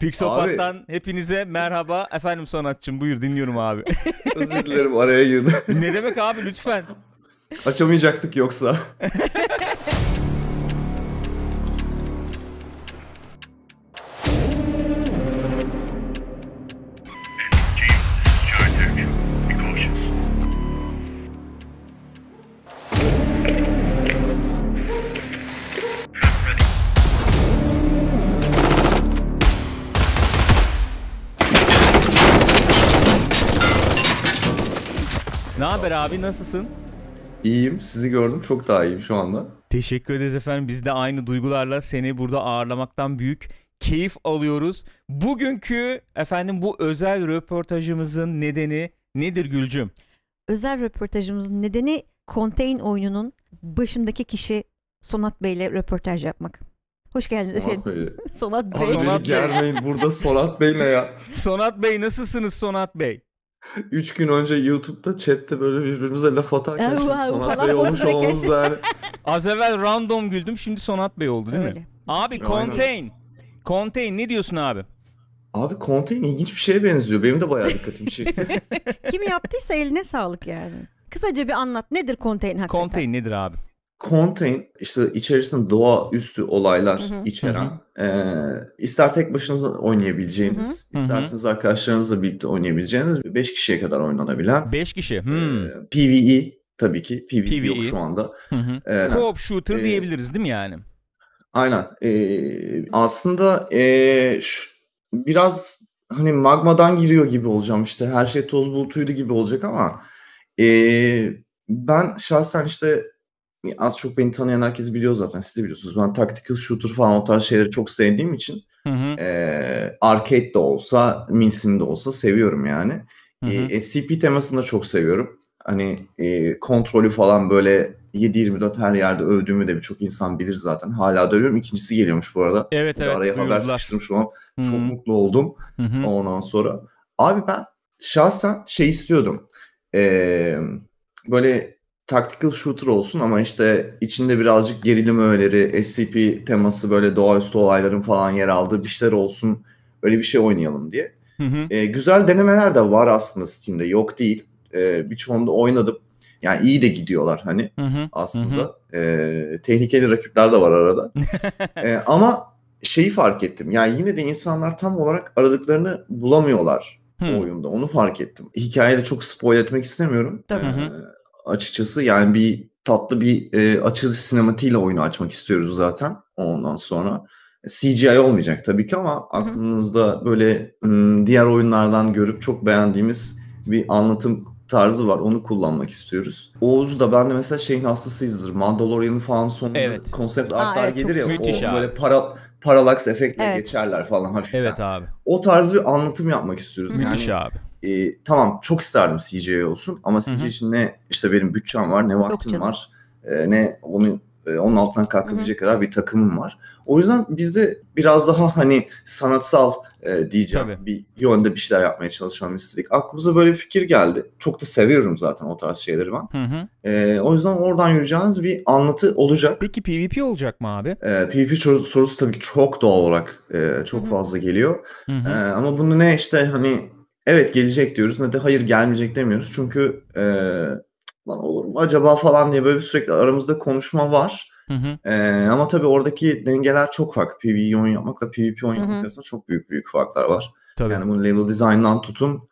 Pixopat'tan hepinize merhaba. Efendim sanatçım buyur dinliyorum abi. Özür dilerim araya girdim. ne demek abi lütfen. Açamayacaktık yoksa. haber abi nasılsın? İyiyim. Sizi gördüm. Çok daha iyiyim şu anda. Teşekkür ederiz efendim. Biz de aynı duygularla seni burada ağırlamaktan büyük keyif alıyoruz. Bugünkü efendim bu özel röportajımızın nedeni nedir Gülcüm? Özel röportajımızın nedeni Contain oyununun başındaki kişi Sonat Bey ile röportaj yapmak. Hoş geldiniz Sonat efendim. Bey. Sonat Bey. Sonat Bey. Germeyin burada Sonat Bey ne ya? Sonat Bey nasılsınız Sonat Bey? Üç gün önce YouTube'da chatte böyle birbirimize laf atarken ee, şimdi Sonat Bey olmuş olmamız yani. Az evvel random güldüm şimdi Sonat Bey oldu değil Öyle. mi? Abi contain. Contain ne diyorsun abi? Abi contain ilginç bir şeye benziyor. Benim de bayağı dikkatimi çekti. Kim yaptıysa eline sağlık yani. Kısaca bir anlat. Nedir contain hakikaten? Contain nedir abi? contain işte içerisinde doğa üstü olaylar hı hı, içeren hı. E, ister tek başınıza oynayabileceğiniz hı hı, isterseniz arkadaşlarınızla birlikte oynayabileceğiniz 5 kişiye kadar oynanabilen 5 kişi hmm. e, PvE tabii ki PvP PvE. yok e. şu anda. E, Co-op shooter e, diyebiliriz değil mi yani? Aynen. E, aslında e, şu, biraz hani magmadan giriyor gibi olacağım işte her şey toz bulutuydu gibi olacak ama e, ben şahsen işte az çok beni tanıyan herkes biliyor zaten. Siz de biliyorsunuz. Ben tactical shooter falan o tarz şeyleri çok sevdiğim için hı hı. E, arcade de olsa, minsim de olsa seviyorum yani. Hı hı. E, SCP temasını da çok seviyorum. Hani e, kontrolü falan böyle 7-24 her yerde övdüğümü de birçok insan bilir zaten. Hala da övüyorum. İkincisi geliyormuş bu arada. Evet evet. Araya haber sıkıştım şu an. Hı-hı. Çok mutlu oldum Hı-hı. ondan sonra. Abi ben şahsen şey istiyordum. Ee, böyle tactical shooter olsun ama işte içinde birazcık gerilim öğeleri, SCP teması böyle doğaüstü olayların falan yer aldığı bir şeyler olsun. Öyle bir şey oynayalım diye. Hı hı. E, güzel denemeler de var aslında Steam'de. Yok değil. E, ee, birçoğunda oynadım. Yani iyi de gidiyorlar hani hı hı. aslında. Hı hı. E, tehlikeli rakipler de var arada. e, ama şeyi fark ettim. Yani yine de insanlar tam olarak aradıklarını bulamıyorlar. Hmm. oyunda. Onu fark ettim. de çok spoil etmek istemiyorum. Tabii. Ee, açıkçası. Yani bir tatlı bir e, açılış sinematiğiyle oyunu açmak istiyoruz zaten ondan sonra. CGI olmayacak tabii ki ama aklımızda böyle diğer oyunlardan görüp çok beğendiğimiz bir anlatım tarzı var. Onu kullanmak istiyoruz. Oğuz da ben de mesela şeyin hastasıyızdır. Mandalorian'ın falan sonunda evet. konsept artlar evet, gelir ya. Müthiş o abi. böyle para, paralaks efektle evet. geçerler falan hafiften. Evet abi. O tarz bir anlatım yapmak istiyoruz. Müthiş yani, abi e, tamam çok isterdim CJ olsun ama CJ için ne işte benim bütçem var ne vaktim var e, ne onu e, onun altından kalkabilecek Hı-hı. kadar bir takımım var. O yüzden bizde biraz daha hani sanatsal e, diyeceğim Tabii. bir yönde bir şeyler yapmaya çalışalım istedik. Aklımıza böyle bir fikir geldi. Çok da seviyorum zaten o tarz şeyleri ben. Hı hı. E, o yüzden oradan yürüyeceğiniz bir anlatı olacak. Peki PvP olacak mı abi? E, PvP sorusu tabii ki çok doğal olarak e, çok hı hı. fazla geliyor. Hı hı. E, ama bunu ne işte hani evet gelecek diyoruz ne de hayır gelmeyecek demiyoruz. Çünkü e, lan olur mu acaba falan diye böyle bir sürekli aramızda konuşma var. Hı hı. E, ama tabii oradaki dengeler çok farklı. PvE oyun yapmakla PvP oyun yapmak arasında çok büyük büyük farklar var. Tabii. Yani bu level design'dan tutun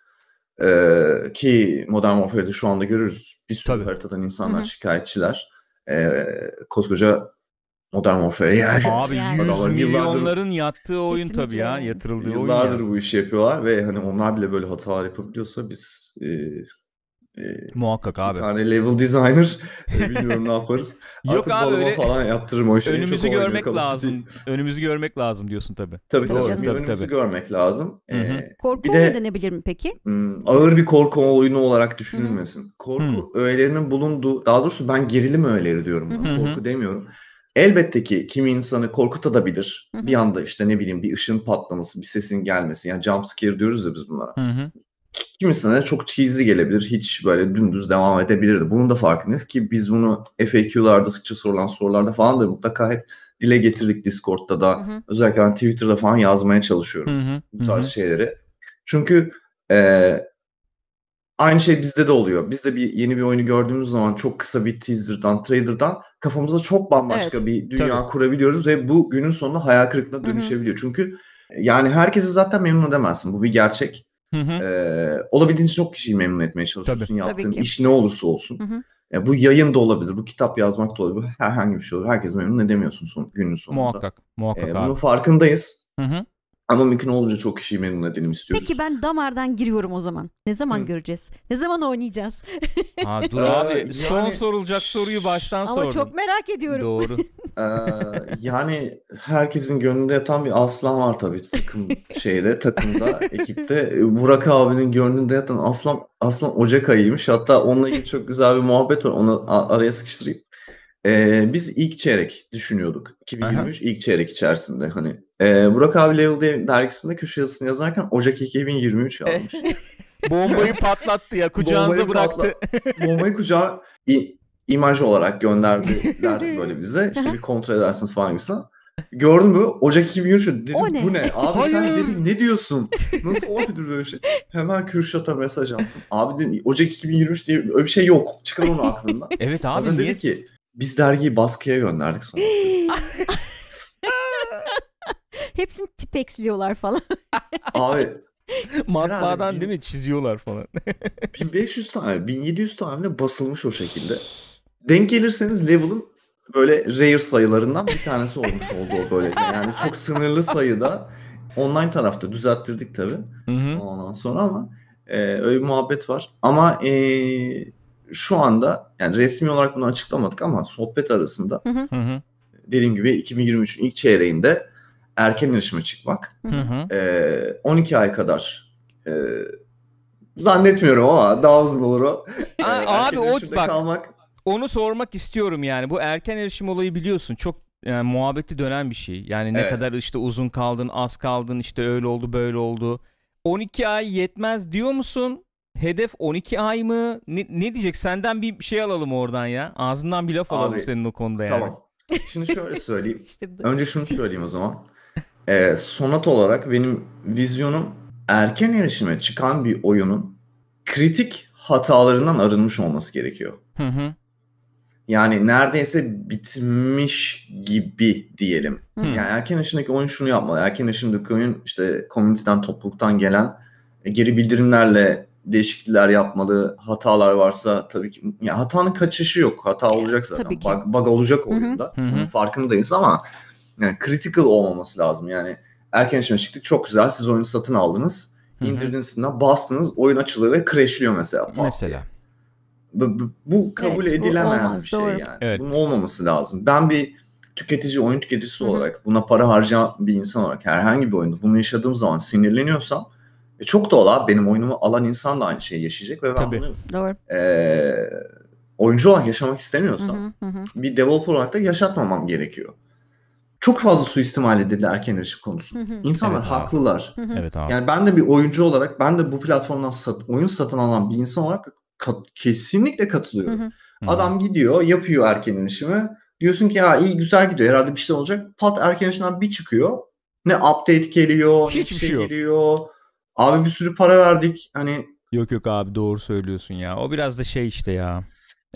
e, ki Modern Warfare'de şu anda görürüz. Bir sürü Tabii. haritadan insanlar Hı-hı. şikayetçiler. E, koskoca Modern Warfare yani. Abi yani. milyonların yattığı oyun Kesinlikle. tabii ya yatırıldığı yıllardır oyun. Yıllardır bu işi yapıyorlar ve hani onlar bile böyle hatalar yapabiliyorsa biz e, e, Muhakkak abi. Bir tane level designer e, bilmiyorum ne yaparız. Yok Artık abi öyle. falan yaptırırım o işi. Önümüzü görmek lazım. önümüzü görmek lazım diyorsun tabii. Tabii tabii. Doğru, tabii, tabii önümüzü görmek lazım. Ee, korku bir de, denebilir mi peki? Hmm, ağır bir korku oyunu olarak düşünülmesin. Hı-hı. Korku Hı-hı. öğelerinin bulunduğu, daha doğrusu ben gerilim öğeleri diyorum. Korku demiyorum. Elbette ki kimi insanı korkutabilir. bir anda işte ne bileyim bir ışın patlaması, bir sesin gelmesi. Yani jump scare diyoruz ya biz bunlara. Kimi insana çok cheesy gelebilir. Hiç böyle dümdüz devam edebilirdi. Bunun da farkındayız ki biz bunu FAQ'larda sıkça sorulan sorularda falan da mutlaka hep dile getirdik Discord'da da. Özellikle ben Twitter'da falan yazmaya çalışıyorum bu tarz şeyleri. Çünkü e, Aynı şey bizde de oluyor. Biz de bir yeni bir oyunu gördüğümüz zaman çok kısa bir teaser'dan, trailer'dan kafamıza çok bambaşka evet, bir dünya tabii. kurabiliyoruz ve bu günün sonunda hayal kırıklığına dönüşebiliyor. Hı-hı. Çünkü e, yani herkesi zaten memnun edemezsin. Bu bir gerçek. Hı hı. Ee, olabildiğince çok kişiyi memnun etmeye çalışıyorsun Tabii. yaptığın Tabii iş ne olursa olsun. Hı hı. Yani e, bu yayın da olabilir, bu kitap yazmak da olabilir, herhangi bir şey olur. Herkesi memnun edemiyorsun son, günün sonunda. Muhakkak, muhakkak. Ee, bunun farkındayız. Hı hı. Ama mümkün olunca çok kişiyi memnun edelim istiyoruz. Peki ben damardan giriyorum o zaman. Ne zaman Hı. göreceğiz? Ne zaman oynayacağız? Ha dur abi yani... son sorulacak soruyu baştan Ama Ama çok merak ediyorum. Doğru. ee, yani herkesin gönlünde yatan bir aslan var tabii takım şeyde takımda ekipte. Burak abinin gönlünde yatan aslan aslan Ocak ayıymış. Hatta onunla ilgili çok güzel bir muhabbet var. Onu araya sıkıştırayım. Ee, biz ilk çeyrek düşünüyorduk. 2023 Aha. ilk çeyrek içerisinde hani ee, Burak abi Level dergisinde köşe yazısını yazarken Ocak 2023 yazmış. Bombayı patlattı ya kucağınıza Bombayı bıraktı. Patla... Bombayı kucağa i- imaj olarak gönderdiler böyle bize. İşte bir kontrol edersiniz falan gibi. Gördün mü Ocak 2023 dedim ne? bu ne? Abi sen dedim ne diyorsun? Nasıl olabilir böyle şey? Hemen Kürşat'a mesaj attım. Abi dedim Ocak 2023 diye öyle bir şey yok. Çıkar onu aklından. evet abi Adam niye? dedi ki biz dergiyi baskıya gönderdik sonra hepsini tipexliyorlar falan. Abi Matbaadan değil mi çiziyorlar falan. 1500 tane 1700 tane de basılmış o şekilde. Denk gelirseniz level'ın böyle rare sayılarından bir tanesi olmuş oldu o böyle. Yani çok sınırlı sayıda online tarafta düzelttirdik tabi. Ondan sonra ama e, öyle bir muhabbet var. Ama e, şu anda yani resmi olarak bunu açıklamadık ama sohbet arasında hı hı. dediğim gibi 2023'ün ilk çeyreğinde erken yarışma çıkmak. Hı hı. E, ee, 12 ay kadar e, zannetmiyorum ama daha uzun olur o. A, abi o bak kalmak. onu sormak istiyorum yani bu erken yarışım olayı biliyorsun çok yani, e, muhabbeti dönen bir şey. Yani ne evet. kadar işte uzun kaldın az kaldın işte öyle oldu böyle oldu. 12 ay yetmez diyor musun? Hedef 12 ay mı? Ne, ne diyecek? Senden bir şey alalım oradan ya. Ağzından bir laf alalım senin o konuda yani. Tamam. Şimdi şöyle söyleyeyim. işte Önce şunu söyleyeyim o zaman e, sonat olarak benim vizyonum erken erişime çıkan bir oyunun kritik hatalarından arınmış olması gerekiyor. Hı hı. Yani neredeyse bitmiş gibi diyelim. Hı. Yani erken yaşındaki oyun şunu yapmalı. Erken yaşındaki oyun işte komüniteden, topluluktan gelen e, geri bildirimlerle değişiklikler yapmalı. Hatalar varsa tabii ki ya hatanın kaçışı yok. Hata olacak zaten. Bug, bug olacak oyunda. Hı hı. Bunun farkındayız ama yani critical olmaması lazım. Yani erken işime çıktık çok güzel siz oyunu satın aldınız. Hı-hı. İndirdiniz bastınız oyun açılıyor ve crashliyor mesela. Mesela. Bu, bu kabul evet, edilemez bu bir şey doğru. yani. Evet. Bunun olmaması lazım. Ben bir tüketici, oyun tüketicisi Hı-hı. olarak buna para harcayan bir insan olarak herhangi bir oyunda bunu yaşadığım zaman sinirleniyorsam e, çok doğal abi benim oyunumu alan insan da aynı şeyi yaşayacak ve ben Tabii. bunu doğru. E, oyuncu olarak yaşamak istemiyorsam hı hı hı. bir developer olarak da yaşatmamam gerekiyor çok fazla suistimal edildi erken erişim konusu. İnsanlar evet, haklılar. evet abi. Yani ben de bir oyuncu olarak ben de bu platformdan sat, oyun satın alan bir insan olarak kat, kesinlikle katılıyorum. Adam gidiyor yapıyor erken erişimi. Diyorsun ki ya iyi güzel gidiyor herhalde bir şey olacak. Pat erken erişimden bir çıkıyor. Ne update geliyor, hiçbir şey, şey yok. geliyor. Abi bir sürü para verdik. Hani Yok yok abi doğru söylüyorsun ya. O biraz da şey işte ya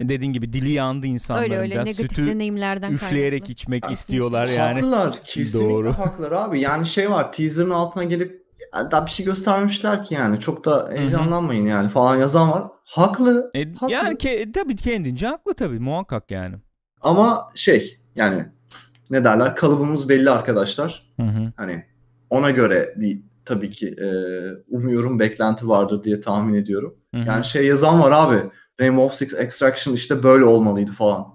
dediğin gibi dili yandı insanların öyle, öyle. biraz Negatif sütü deneyimlerden üfleyerek kaynaklı. içmek Aslında istiyorlar yani. Haklılar kesinlikle Doğru. haklılar abi yani şey var teaser'ın altına gelip daha bir şey göstermişler ki yani çok da heyecanlanmayın Hı-hı. yani falan yazan var. Haklı. E, haklı. Yani ke- e, tabii kendince haklı tabii muhakkak yani. Ama şey yani ne derler kalıbımız belli arkadaşlar. Hı-hı. Hani ona göre bir tabii ki e, umuyorum beklenti vardır diye tahmin ediyorum. Hı-hı. Yani şey yazan var abi Rainbow of Six Extraction işte böyle olmalıydı falan.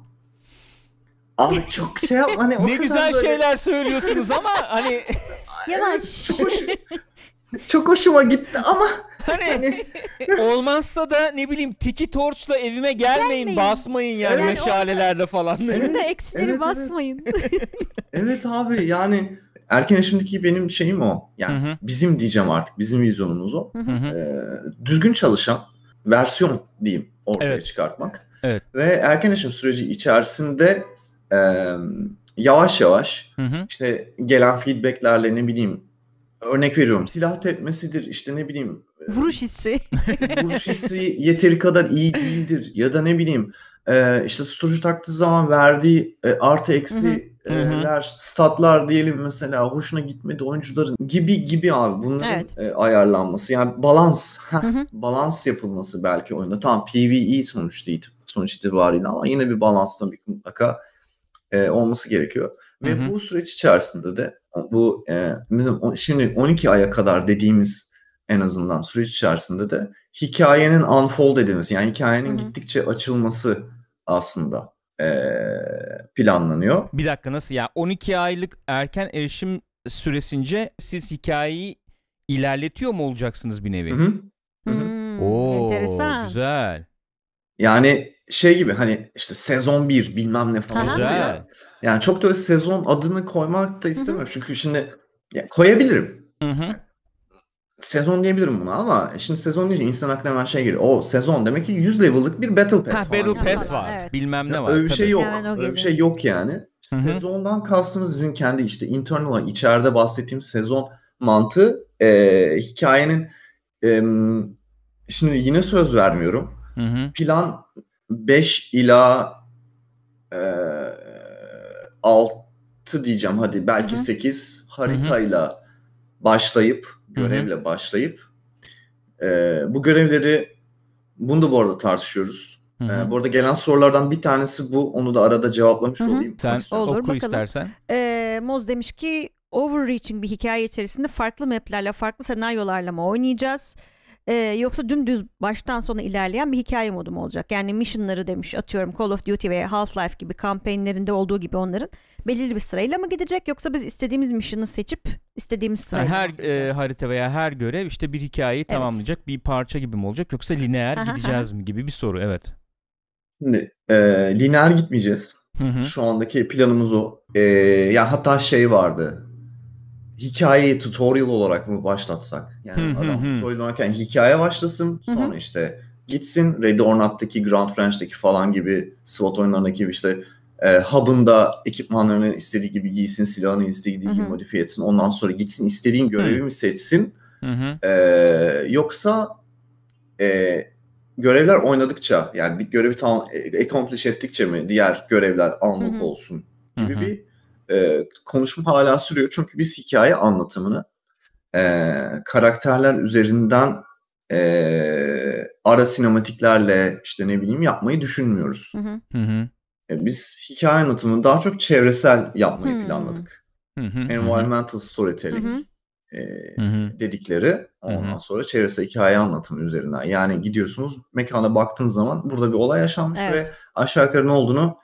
Abi çok şey yapma hani Ne güzel böyle... şeyler söylüyorsunuz ama hani yavaş. Çok, hoş... çok hoşuma gitti ama hani, hani... olmazsa da ne bileyim tiki torçla evime gelmeyin, gelmeyin. basmayın yani evet. meşalelerle falan. Senin eksileri evet, basmayın. Evet. abi yani erken yaşımdaki benim şeyim o. Yani Hı-hı. bizim diyeceğim artık bizim vizyonumuz o. Ee, düzgün çalışan versiyon diyeyim ortaya evet. çıkartmak. Evet. Ve erken yaşam süreci içerisinde e, yavaş yavaş hı hı. işte gelen feedbacklerle ne bileyim örnek veriyorum silah tepmesidir işte ne bileyim vuruş hissi vuruş hissi yeteri kadar iyi değildir ya da ne bileyim e, işte sturcu taktığı zaman verdiği e, artı eksi hı hı ler statlar diyelim mesela hoşuna gitmedi oyuncuların gibi gibi abi bunların evet. e, ayarlanması yani balans balans yapılması belki oyunda tam PVE sonuçta sonuç itibariyle ama yine bir balans tabii mutlaka e, olması gerekiyor. Ve hı hı. bu süreç içerisinde de bu e, bizim şimdi 12 aya kadar dediğimiz en azından süreç içerisinde de hikayenin unfold edilmesi yani hikayenin Hı-hı. gittikçe açılması aslında e, planlanıyor. Bir dakika nasıl ya? 12 aylık erken erişim süresince siz hikayeyi ilerletiyor mu olacaksınız bir nevi? Hı hı. Hmm, Oo, enteresan. Güzel. Yani şey gibi hani işte sezon 1 bilmem ne falan. Güzel. Ya. Yani çok da öyle sezon adını koymak da istemiyorum. Hı hı. Çünkü şimdi ya koyabilirim. Hı hı sezon diyebilirim buna ama şimdi sezon deyince insan aklına hemen şey geliyor. O sezon demek ki 100 level'lık bir battle pass ha, falan. Battle pass var. Evet. Bilmem ne var. Öyle bir tabii. şey yok. Yani öyle bir şey yok yani. Hı-hı. Sezondan kastımız bizim kendi işte internal içeride bahsettiğim sezon mantığı e, hikayenin e, şimdi yine söz vermiyorum. Hı-hı. Plan 5 ila e, 6 diyeceğim hadi belki Hı-hı. 8 haritayla Hı-hı. başlayıp görevle Hı-hı. başlayıp e, bu görevleri bunu da bu arada tartışıyoruz. hı e, bu arada gelen sorulardan bir tanesi bu. Onu da arada cevaplamış Hı-hı. olayım. Sen Olur, oku bakalım. istersen. Ee, Moz demiş ki Overreaching bir hikaye içerisinde farklı maplerle, farklı senaryolarla mı oynayacağız? e, yoksa dümdüz baştan sona ilerleyen bir hikaye modu mu olacak? Yani missionları demiş atıyorum Call of Duty veya Half-Life gibi kampanyalarında olduğu gibi onların belirli bir sırayla mı gidecek yoksa biz istediğimiz mission'ı seçip istediğimiz sırayla her e, harita veya her görev işte bir hikayeyi evet. tamamlayacak bir parça gibi mi olacak yoksa lineer gideceğiz mi gibi bir soru evet. Şimdi e, lineer gitmeyeceğiz. Hı hı. Şu andaki planımız o. E, ya hatta şey vardı hikayeyi tutorial olarak mı başlatsak? Yani adam tutorial oynarken hikaye başlasın sonra işte gitsin Red Ornat'taki, Not'taki Grand Branch'taki falan gibi SWAT oyunlarındaki işte e, hub'ında ekipmanlarını istediği gibi giysin, silahını istediği gibi modifiye etsin. Ondan sonra gitsin istediğin görevi mi seçsin? e, yoksa e, görevler oynadıkça yani bir görevi tam e, accomplish ettikçe mi diğer görevler almak olsun gibi bir e, konuşum hala sürüyor. Çünkü biz hikaye anlatımını e, karakterler üzerinden e, ara sinematiklerle işte ne bileyim yapmayı düşünmüyoruz. Hı hı. E, biz hikaye anlatımını daha çok çevresel yapmayı hı. planladık. Hı hı. Environmental storytelling. Hı hı. E, Hı-hı. dedikleri ondan sonra çevresel hikaye anlatımı üzerinden. Yani gidiyorsunuz mekana baktığınız zaman burada bir olay yaşanmış evet. ve aşağı yukarı ne olduğunu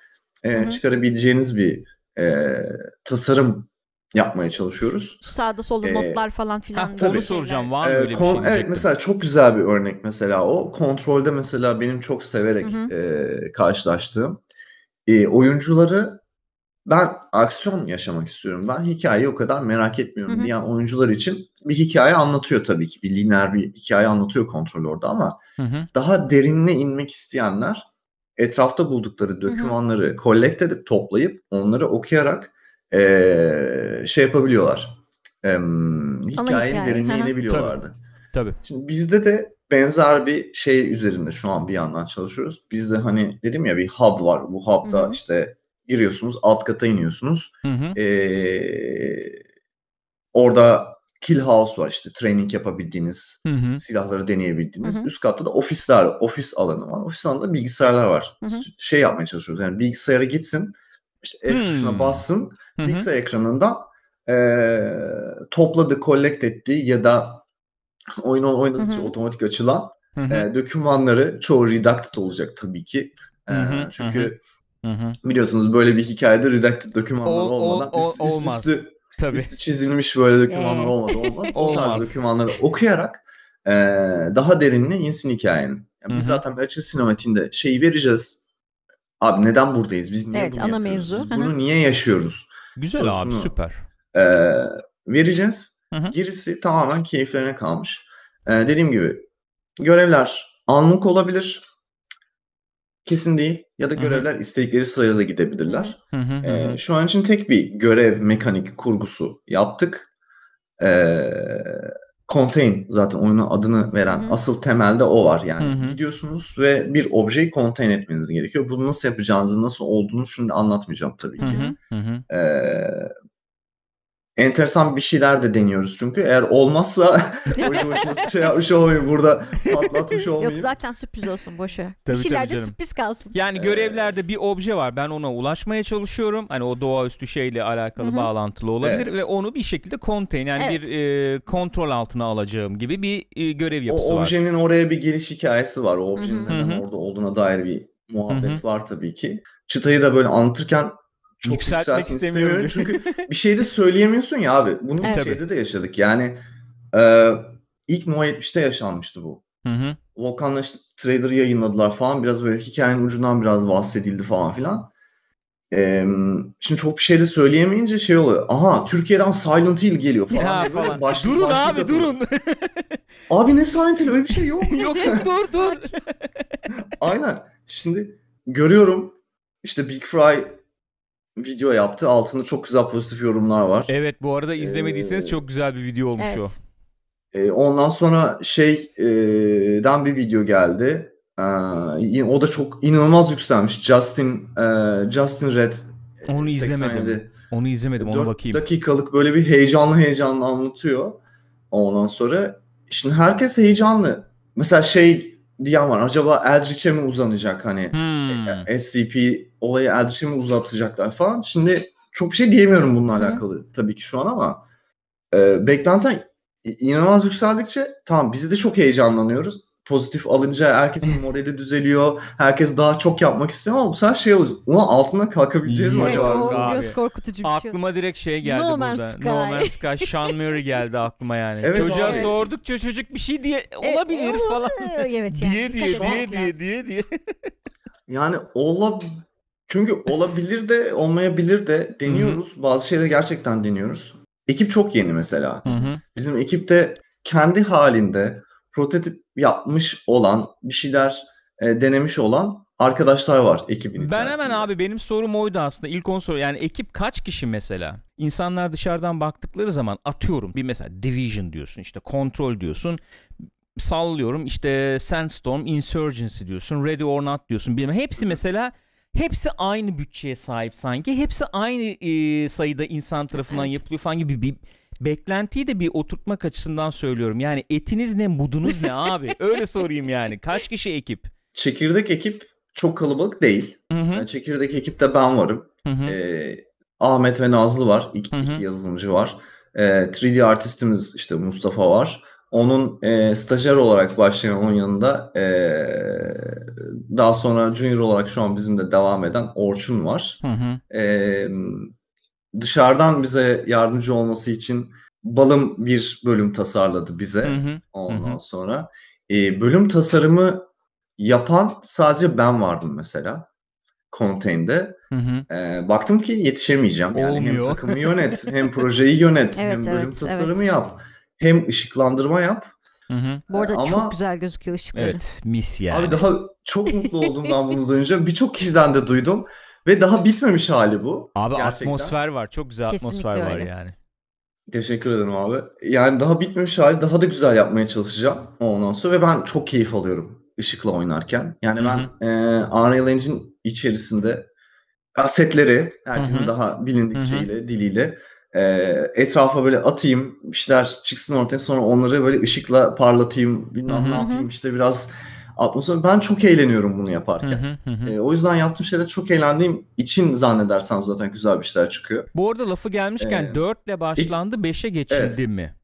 e, Hı-hı. çıkarabileceğiniz bir e, tasarım yapmaya çalışıyoruz. Sağda solda ee, notlar falan filan. Ha, tabii. Onu soracağım var mı ee, öyle bir şey? Evet mesela çok güzel bir örnek mesela o. Kontrolde mesela benim çok severek E, karşılaştığım e, oyuncuları ben aksiyon yaşamak istiyorum. Ben hikayeyi o kadar merak etmiyorum Hı-hı. diyen oyuncular için bir hikaye anlatıyor tabii ki. Bir lineer bir hikaye anlatıyor kontrol orada ama Hı-hı. daha derinine inmek isteyenler etrafta buldukları dokümanları hı collect edip toplayıp onları okuyarak e, şey yapabiliyorlar. E, hikayenin hikaye. derinliğini biliyorlardı. Tabii. Tabii. Şimdi bizde de benzer bir şey üzerinde şu an bir yandan çalışıyoruz. Bizde hani dedim ya bir hub var. Bu hub'da Hı-hı. işte giriyorsunuz alt kata iniyorsunuz. E, orada kill house var işte training yapabildiğiniz, hı hı. silahları deneyebildiğiniz. Hı hı. Üst katta da ofisler, ofis alanı var. Ofis alanında bilgisayarlar var. Hı hı. Şey yapmaya çalışıyoruz yani bilgisayara gitsin, işte F hmm. tuşuna bassın, hı hı. bilgisayar ekranında e, topladı, collect ettiği ya da oyun oynadıkça otomatik açılan hı hı. E, dokümanları çoğu redacted olacak tabii ki. E, hı hı. Çünkü hı hı. biliyorsunuz böyle bir hikayede redacted dokümanlar o, olmadan o, o, üst, üst, olmaz. üstü Tabii. Üstü çizilmiş böyle dokümanlar olmadı olmaz. O tarz dokümanları okuyarak e, daha derinine insin hikayenin. Yani biz zaten bir açıl sinematiğinde şeyi vereceğiz. Abi neden buradayız? Biz niye evet, bunu ana yapıyoruz? Mevzu. Biz bunu niye yaşıyoruz? Güzel Sorusunu, abi süper. E, vereceğiz. Hı-hı. Gerisi tamamen keyiflerine kalmış. E, dediğim gibi görevler anlık olabilir. Kesin değil ya da görevler Hı-hı. istedikleri sırayla da gidebilirler. Ee, şu an için tek bir görev mekanik kurgusu yaptık. Ee, contain zaten oyunun adını veren Hı-hı. asıl temelde o var yani. Hı-hı. Gidiyorsunuz ve bir objeyi contain etmeniz gerekiyor. Bunu nasıl yapacağınızı, nasıl olduğunu şimdi anlatmayacağım tabii ki. Ee, enteresan bir şeyler de deniyoruz çünkü. Eğer olmazsa boşu boşuna şey yapmış olmayayım burada patlatmış olmayayım. Yok zaten sürpriz olsun boşu. Tabii, bir şeyler sürpriz kalsın. Yani ee, görevlerde bir obje var ben ona ulaşmaya çalışıyorum. Hani o doğaüstü şeyle alakalı Hı-hı. bağlantılı olabilir evet. ve onu bir şekilde contain yani evet. bir e, kontrol altına alacağım gibi bir e, görev yapısı var. O objenin var. oraya bir giriş hikayesi var. O objenin Hı-hı. neden Hı-hı. orada olduğuna dair bir muhabbet Hı-hı. var tabii ki. Çıtayı da böyle anlatırken çok yükseltmek istemiyorum. çünkü bir şey de söyleyemiyorsun ya abi. Bunu evet. şeyde de yaşadık. Yani e, ilk No 70'te yaşanmıştı bu. Hı hı. Volkan'la işte trailer'ı yayınladılar falan. Biraz böyle hikayenin ucundan biraz bahsedildi falan filan. Ee, şimdi çok bir şey de söyleyemeyince şey oluyor. Aha Türkiye'den Silent Hill geliyor falan. Ya, falan. Başlık, durun başlık abi atıyor. durun. abi ne Silent Hill öyle bir şey yok. yok dur dur. Aynen. Şimdi görüyorum işte Big Fry video yaptı. Altında çok güzel pozitif yorumlar var. Evet bu arada izlemediyseniz ee, çok güzel bir video olmuş evet. o. E, ee, ondan sonra şeyden e, bir video geldi. E, o da çok inanılmaz yükselmiş. Justin e, Justin Red onu 87. izlemedim. Onu izlemedim. Onu bakayım. dakikalık böyle bir heyecanlı heyecanlı anlatıyor. Ondan sonra şimdi herkes heyecanlı. Mesela şey diyen var. Acaba Eldritch'e mi uzanacak hani hmm. E, SCP olayı Eldritch'e uzatacaklar falan. Şimdi çok bir şey diyemiyorum bununla alakalı Hı. tabii ki şu an ama e, beklenten inanılmaz yükseldikçe tamam biz de çok heyecanlanıyoruz. Pozitif alınca herkesin morali düzeliyor. Herkes daha çok yapmak istiyor ama bu sefer şey oluyor. Ulan altına kalkabileceğiz mi acaba? Evet göz korkutucu bir şey. Aklıma direkt şey geldi no burada. Sky. No Man's Sky. Sean Murray geldi aklıma yani. Evet, Çocuğa evet. sordukça çocuk bir şey diye e, olabilir evet, falan. Evet, yani. diye diye diye diye diye diye. Yani olabilir çünkü olabilir de olmayabilir de deniyoruz. Hı-hı. Bazı şeyleri gerçekten deniyoruz. Ekip çok yeni mesela. Hı-hı. Bizim ekipte kendi halinde prototip yapmış olan bir şeyler e, denemiş olan arkadaşlar var ekibin içerisinde. Ben hemen abi benim sorum oydu aslında. İlk onu soru yani ekip kaç kişi mesela? İnsanlar dışarıdan baktıkları zaman atıyorum bir mesela division diyorsun işte kontrol diyorsun sallıyorum işte Sandstorm, Insurgency diyorsun, Ready or Not diyorsun bilmem. Hepsi mesela hepsi aynı bütçeye sahip sanki. Hepsi aynı e, sayıda insan tarafından evet. yapılıyor falan gibi bir beklentiyi de bir oturtmak açısından söylüyorum. Yani etiniz ne, budunuz ne abi? Öyle sorayım yani. Kaç kişi ekip? Çekirdek ekip çok kalabalık değil. Yani çekirdek ekipte ben varım. Ee, Ahmet ve Nazlı var. İki, iki yazılımcı var. Ee, 3D artistimiz işte Mustafa var. Onun e, stajyer olarak başlayan onun yanında e, daha sonra junior olarak şu an bizimle devam eden Orçun var. Hı hı. E, dışarıdan bize yardımcı olması için Balım bir bölüm tasarladı bize. Hı hı. Ondan hı hı. sonra e, bölüm tasarımı yapan sadece ben vardım mesela. Contain'de. Hı hı. E, baktım ki yetişemeyeceğim. Yani hem takımı yönet, hem projeyi yönet, evet, hem bölüm evet, tasarımı evet. yap hem ışıklandırma yap. Hı hı. Bu arada Ama, çok güzel gözüküyor ışıkları. Evet mis yani. Abi daha çok mutlu oldum ben bunu önce. Birçok kişiden de duydum. Ve daha bitmemiş hali bu. Abi gerçekten. atmosfer var. Çok güzel Kesinlikle atmosfer öyle. var yani. Teşekkür ederim abi. Yani daha bitmemiş hali daha da güzel yapmaya çalışacağım ondan sonra. Ve ben çok keyif alıyorum ışıkla oynarken. Yani ben hı e, Unreal Engine içerisinde asetleri herkesin hı hı. daha bilindik hı hı. şeyiyle, diliyle e, etrafa böyle atayım işler çıksın ortaya sonra onları böyle ışıkla parlatayım bilmem ne yapayım işte biraz atmosfer. Ben çok eğleniyorum bunu yaparken. E, o yüzden yaptığım şeyler çok eğlendiğim için zannedersem zaten güzel bir şeyler çıkıyor. Bu arada lafı gelmişken ee, 4 ile başlandı 5'e geçildi evet. mi?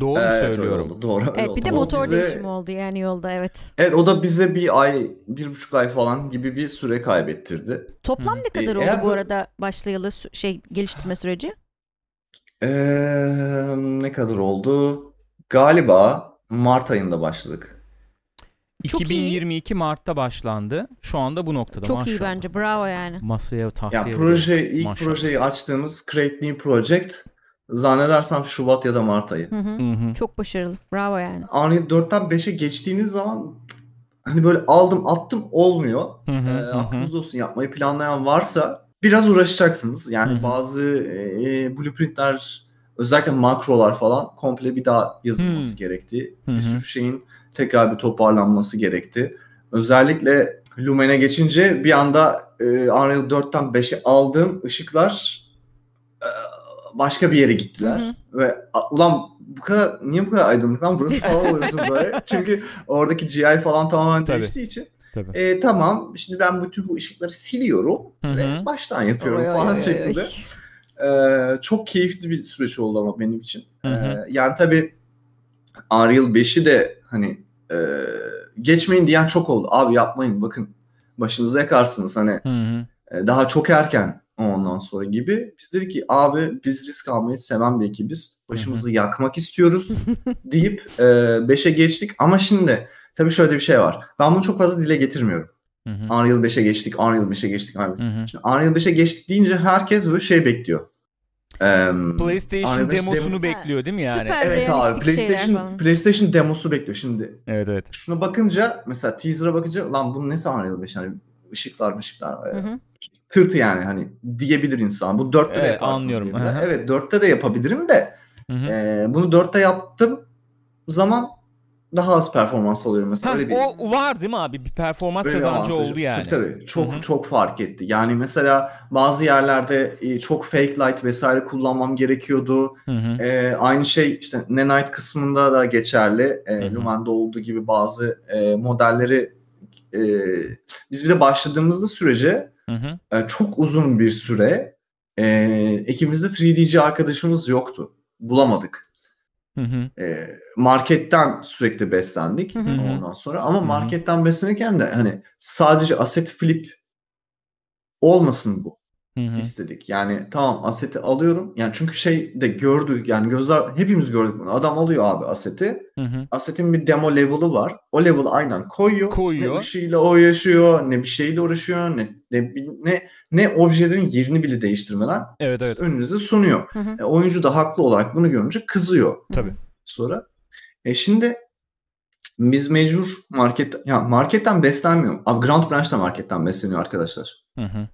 Doğru mu evet, söylüyorum? Öyle oldu, doğru. Öyle evet, oldu. bir de motor bize, değişimi oldu yani yolda evet. Evet o da bize bir ay, bir buçuk ay falan gibi bir süre kaybettirdi. Toplam hmm. ne kadar ee, oldu bu arada başlayalı şey geliştirme süreci? Eee, ne kadar oldu? Galiba Mart ayında başladık. 2022 Mart'ta başlandı. Şu anda bu noktada. Çok iyi bence. Bravo yani. Masaya Ya proje ilk Maşallah. projeyi açtığımız Create New Project zannedersem Şubat ya da Mart ayı. Hı hı. Hı hı. Çok başarılı. Bravo yani. Ani 4'ten 5'e geçtiğiniz zaman hani böyle aldım attım olmuyor. Hı hı, Ee, hı hı. aklınızda olsun yapmayı planlayan varsa biraz uğraşacaksınız. Yani hı bazı e, e, blueprintler özellikle makrolar falan komple bir daha yazılması hı gerekti. hı Bir sürü şeyin tekrar bir toparlanması gerekti. Özellikle Lumen'e geçince bir anda e, Unreal 4'ten 5'e aldığım ışıklar e, başka bir yere gittiler. hı Ve ulan bu kadar niye bu kadar aydınlık lan burası falan oluyorsun böyle. Çünkü oradaki GI falan tamamen Tabii. değiştiği için Tabii. E, tamam şimdi ben bütün bu ışıkları siliyorum Hı-hı. ve baştan yapıyorum oy, falan oy, şeklinde. Oy. E, ee, çok keyifli bir süreç oldu ama benim için. Hı ee, yani tabii Unreal 5'i de hani e, geçmeyin diyen çok oldu. Abi yapmayın bakın başınıza yakarsınız hani E, daha çok erken ondan sonra gibi. Biz dedik ki abi biz risk almayı seven bir ekibiz. Başımızı Hı-hı. yakmak istiyoruz deyip 5'e e, geçtik ama şimdi Tabii şöyle bir şey var. Ben bunu çok fazla dile getirmiyorum. Hı hı. Unreal 5'e geçtik, Unreal 5'e geçtik. Unreal. Hı hı. Şimdi Unreal 5'e geçtik deyince herkes böyle şey bekliyor. Um, PlayStation demosunu demo... bekliyor değil mi yani? Süper evet abi PlayStation PlayStation demosu bekliyor şimdi. Evet evet. Şuna bakınca mesela teaser'a bakınca lan bunun ne Unreal 5 hani ışıklar ışıklar. E, hı Tırtı yani hani diyebilir insan. Bu 4'te evet, de yaparsın. Anlıyorum. Evet 4'te de yapabilirim de. E, bunu 4'te yaptım zaman daha az performans alıyorum mesela. Ha, bir, o var değil mi abi? Bir performans öyle kazancı avantajı. oldu yani. Tabii tabii. Çok Hı-hı. çok fark etti. Yani mesela bazı yerlerde e, çok fake light vesaire kullanmam gerekiyordu. Ee, aynı şey işte Nenite kısmında da geçerli. Ee, Lumen'de olduğu gibi bazı e, modelleri e, biz bir de başladığımızda sürece e, çok uzun bir süre e, ekibimizde 3 dc arkadaşımız yoktu. Bulamadık. E, marketten sürekli beslendik hı hı. ondan sonra ama marketten beslenirken de hani sadece aset flip olmasın bu. Hı hı. istedik. Yani tamam aseti alıyorum. Yani çünkü şey de gördük yani gözler hepimiz gördük bunu. Adam alıyor abi aseti. Hı hı. Asetin bir demo level'ı var. O level aynen koyuyor. koyuyor. Ne o yaşıyor ne bir şeyle uğraşıyor, ne ne ne, ne objelerin yerini bile değiştirmeden evet, evet. önünüze sunuyor. E, oyuncu da haklı olarak bunu görünce kızıyor. Tabii. Sonra e şimdi biz mecbur market ya marketten beslenmiyor. Abi Grand da marketten besleniyor arkadaşlar. Hı hı.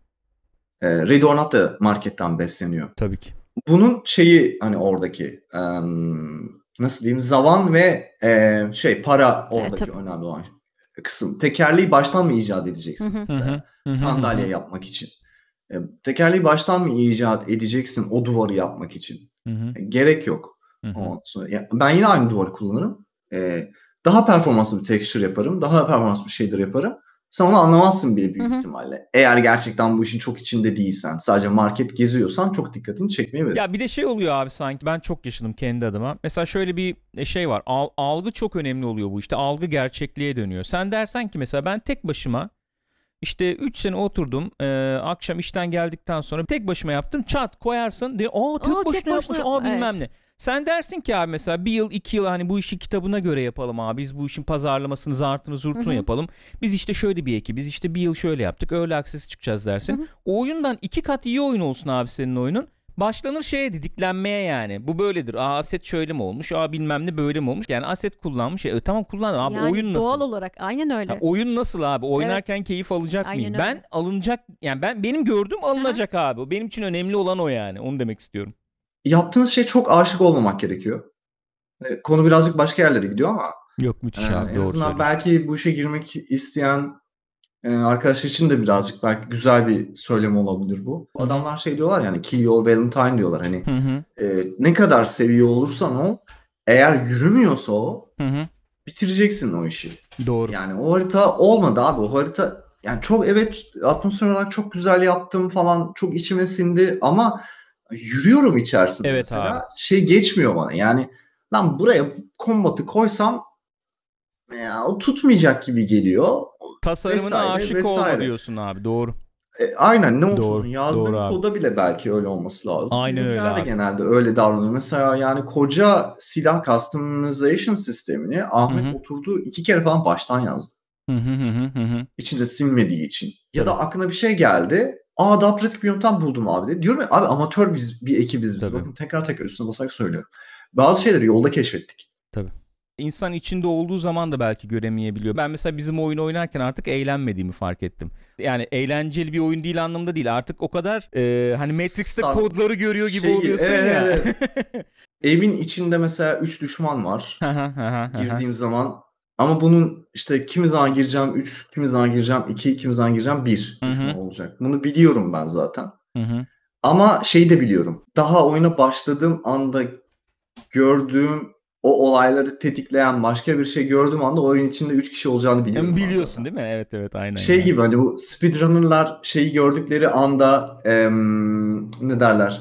E, Ready or da marketten besleniyor. Tabii ki. Bunun şeyi hani oradaki e, nasıl diyeyim zaman ve e, şey para e, oradaki e, önemli olan kısım. Tekerliği baştan mı icat edeceksin mesela sandalye yapmak için? E, tekerleği baştan mı icat edeceksin o duvarı yapmak için? E, gerek yok. Sonra, ben yine aynı duvarı kullanırım. E, daha performanslı bir texture yaparım. Daha performanslı bir shader yaparım. Sen onu anlamazsın bile büyük Hı-hı. ihtimalle. Eğer gerçekten bu işin çok içinde değilsen, sadece market geziyorsan çok dikkatini çekmeyebilir. Ya bir de şey oluyor abi sanki ben çok yaşadım kendi adıma. Mesela şöyle bir e, şey var. Al, algı çok önemli oluyor bu işte. Algı gerçekliğe dönüyor. Sen dersen ki mesela ben tek başıma işte 3 sene oturdum. E, akşam işten geldikten sonra tek başıma yaptım. Çat koyarsın diye. Aa tek Aa, başına tek yapmış. Aa bilmem evet. ne. Sen dersin ki abi mesela bir yıl iki yıl hani bu işi kitabına göre yapalım abi. Biz bu işin pazarlamasını zartını zurtunu yapalım. Biz işte şöyle bir biz işte bir yıl şöyle yaptık. Öyle akses çıkacağız dersin. O oyundan iki kat iyi oyun olsun abi senin oyunun. Başlanır şeye didiklenmeye yani. Bu böyledir. Aa aset şöyle mi olmuş? Aa bilmem ne böyle mi olmuş? Yani aset kullanmış. E, tamam kullan abi yani oyun nasıl? doğal olarak aynen öyle. Ha, oyun nasıl abi? Oynarken evet. keyif alacak aynen mıyım? Öyle. Ben alınacak yani ben benim gördüğüm alınacak abi. Benim için önemli olan o yani. Onu demek istiyorum yaptığınız şey çok aşık olmamak gerekiyor. E, konu birazcık başka yerlere gidiyor ama. Yok müthiş e, abi. E, en azından belki bu işe girmek isteyen e, arkadaşlar için de birazcık belki güzel bir söylem olabilir bu. Adamlar şey diyorlar yani kill your valentine diyorlar hani hı hı. E, ne kadar seviyor olursan o eğer yürümüyorsa o hı hı. bitireceksin o işi. Doğru. Yani o harita olmadı abi o harita yani çok evet atmosfer olarak çok güzel yaptım falan çok içime sindi ama yürüyorum içerisinde evet mesela. Abi. Şey geçmiyor bana yani lan buraya kombatı koysam ya, o tutmayacak gibi geliyor. Tasarımına vesaire, aşık vesaire. olma diyorsun abi doğru. E, aynen ne olsun yazdığın doğru koda bile belki öyle olması lazım. Aynen Bizimkiler öyle de genelde öyle davranıyor. Mesela yani koca silah customization sistemini Ahmet Hı-hı. oturdu iki kere falan baştan yazdı. Hı hı hı hı. İçinde sinmediği için. Ya Tabii. da aklına bir şey geldi. Aa daha pratik bir yöntem buldum abi de. Diyorum ya abi amatör biz bir ekibiz biz. Tabii. Bakın tekrar tekrar üstüne basarak söylüyorum. Bazı şeyleri yolda keşfettik. Tabii. İnsan içinde olduğu zaman da belki göremeyebiliyor. Ben mesela bizim oyunu oynarken artık eğlenmediğimi fark ettim. Yani eğlenceli bir oyun değil anlamda değil. Artık o kadar e, hani Matrix'te San... kodları görüyor gibi şey, oluyorsun evet, ya. Evin içinde mesela 3 düşman var. Girdiğim zaman ama bunun işte kimi zaman gireceğim 3, kimi zaman gireceğim 2, kimi zaman gireceğim 1 olacak. Bunu biliyorum ben zaten. Hı hı. Ama şeyi de biliyorum. Daha oyuna başladığım anda gördüğüm o olayları tetikleyen başka bir şey gördüğüm anda oyun içinde 3 kişi olacağını biliyorum. Yani biliyorsun zaten. değil mi? Evet evet aynen. Şey yani. gibi hani bu speedrunner'lar şeyi gördükleri anda em, ne derler?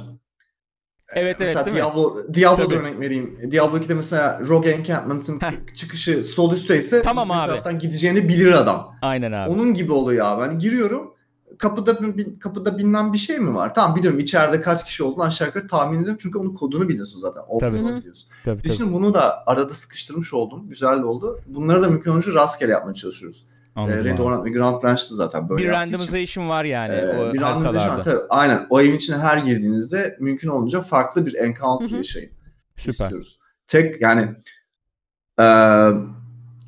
Evet mesela evet Diablo, Diablo'da Tabii. örnek vereyim. Diablo 2'de mesela Rogue Encampment'ın çıkışı sol üstte ise tamam abi. taraftan gideceğini bilir adam. Aynen abi. Onun gibi oluyor abi. Hani giriyorum kapıda kapıda bilmem bir şey mi var? Tamam biliyorum içeride kaç kişi olduğunu aşağı yukarı tahmin ediyorum. Çünkü onun kodunu biliyorsun zaten. Tabii. Biliyorsun. Tabii, tabii. Şimdi bunu da arada sıkıştırmış oldum. Güzel oldu. Bunları da mümkün olunca rastgele yapmaya çalışıyoruz. Anladım ee, Red Ornat ve Grand Branch'tı zaten böyle. Bir randomization var yani. Ee, o bir randomization tabii. Aynen. O evin içine her girdiğinizde mümkün olunca farklı bir encounter Hı-hı. yaşayın. Süper. İstiyoruz. Tek yani e,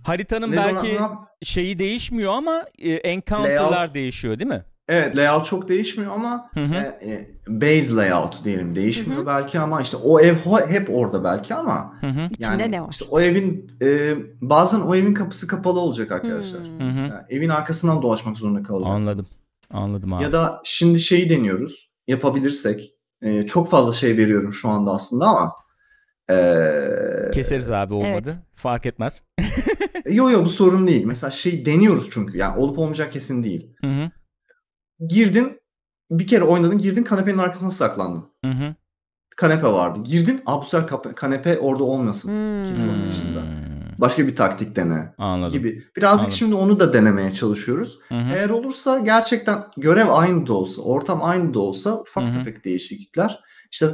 Haritanın Red belki Ornat'la, şeyi değişmiyor ama e, encounter'lar layout, değişiyor değil mi? Evet layout çok değişmiyor ama hı hı. E, e, base layout diyelim değişmiyor hı hı. belki ama işte o ev hep orada belki ama hı hı. yani İçinde ne var? Işte o evin e, bazen o evin kapısı kapalı olacak arkadaşlar. Hmm. Hı hı. Mesela evin arkasından dolaşmak zorunda kalacaksınız. Anladım. Anladım abi. Ya da şimdi şeyi deniyoruz yapabilirsek e, çok fazla şey veriyorum şu anda aslında ama e, keseriz abi olmadı evet. fark etmez. yo yo bu sorun değil. Mesela şey deniyoruz çünkü yani olup olmayacak kesin değil. Hı hı Girdin bir kere oynadın girdin kanepenin arkasına saklandın. Hı hı. Kanepe vardı. Girdin abi bu sefer kanepe orada olmasın. Hmm. İkinci hmm. Başka bir taktik dene Anladım. gibi. Birazcık Anladım. şimdi onu da denemeye çalışıyoruz. Hı hı. Eğer olursa gerçekten görev aynı da olsa, ortam aynı da olsa ufak hı hı. tefek değişiklikler. İşte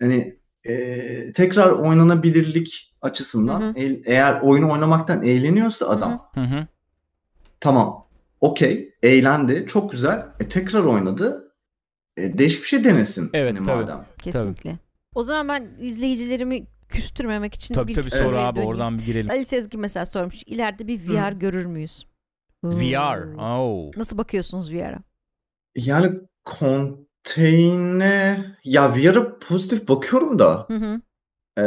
hani e, tekrar oynanabilirlik açısından hı hı. E, eğer oyunu oynamaktan eğleniyorsa adam hı hı. tamam okey, eğlendi, çok güzel. E, tekrar oynadı. E, değişik bir şey denesin. Evet hani tabii. Madem. Kesinlikle. O zaman ben izleyicilerimi küstürmemek için tabii, bir tabii, soru abi döneyim. oradan bir girelim. Ali Sezgi mesela sormuş. ileride bir VR Hı. görür müyüz? VR. Oh. Nasıl bakıyorsunuz VR'a? Yani konteyne ya VR'a pozitif bakıyorum da. Hı hı. Ee,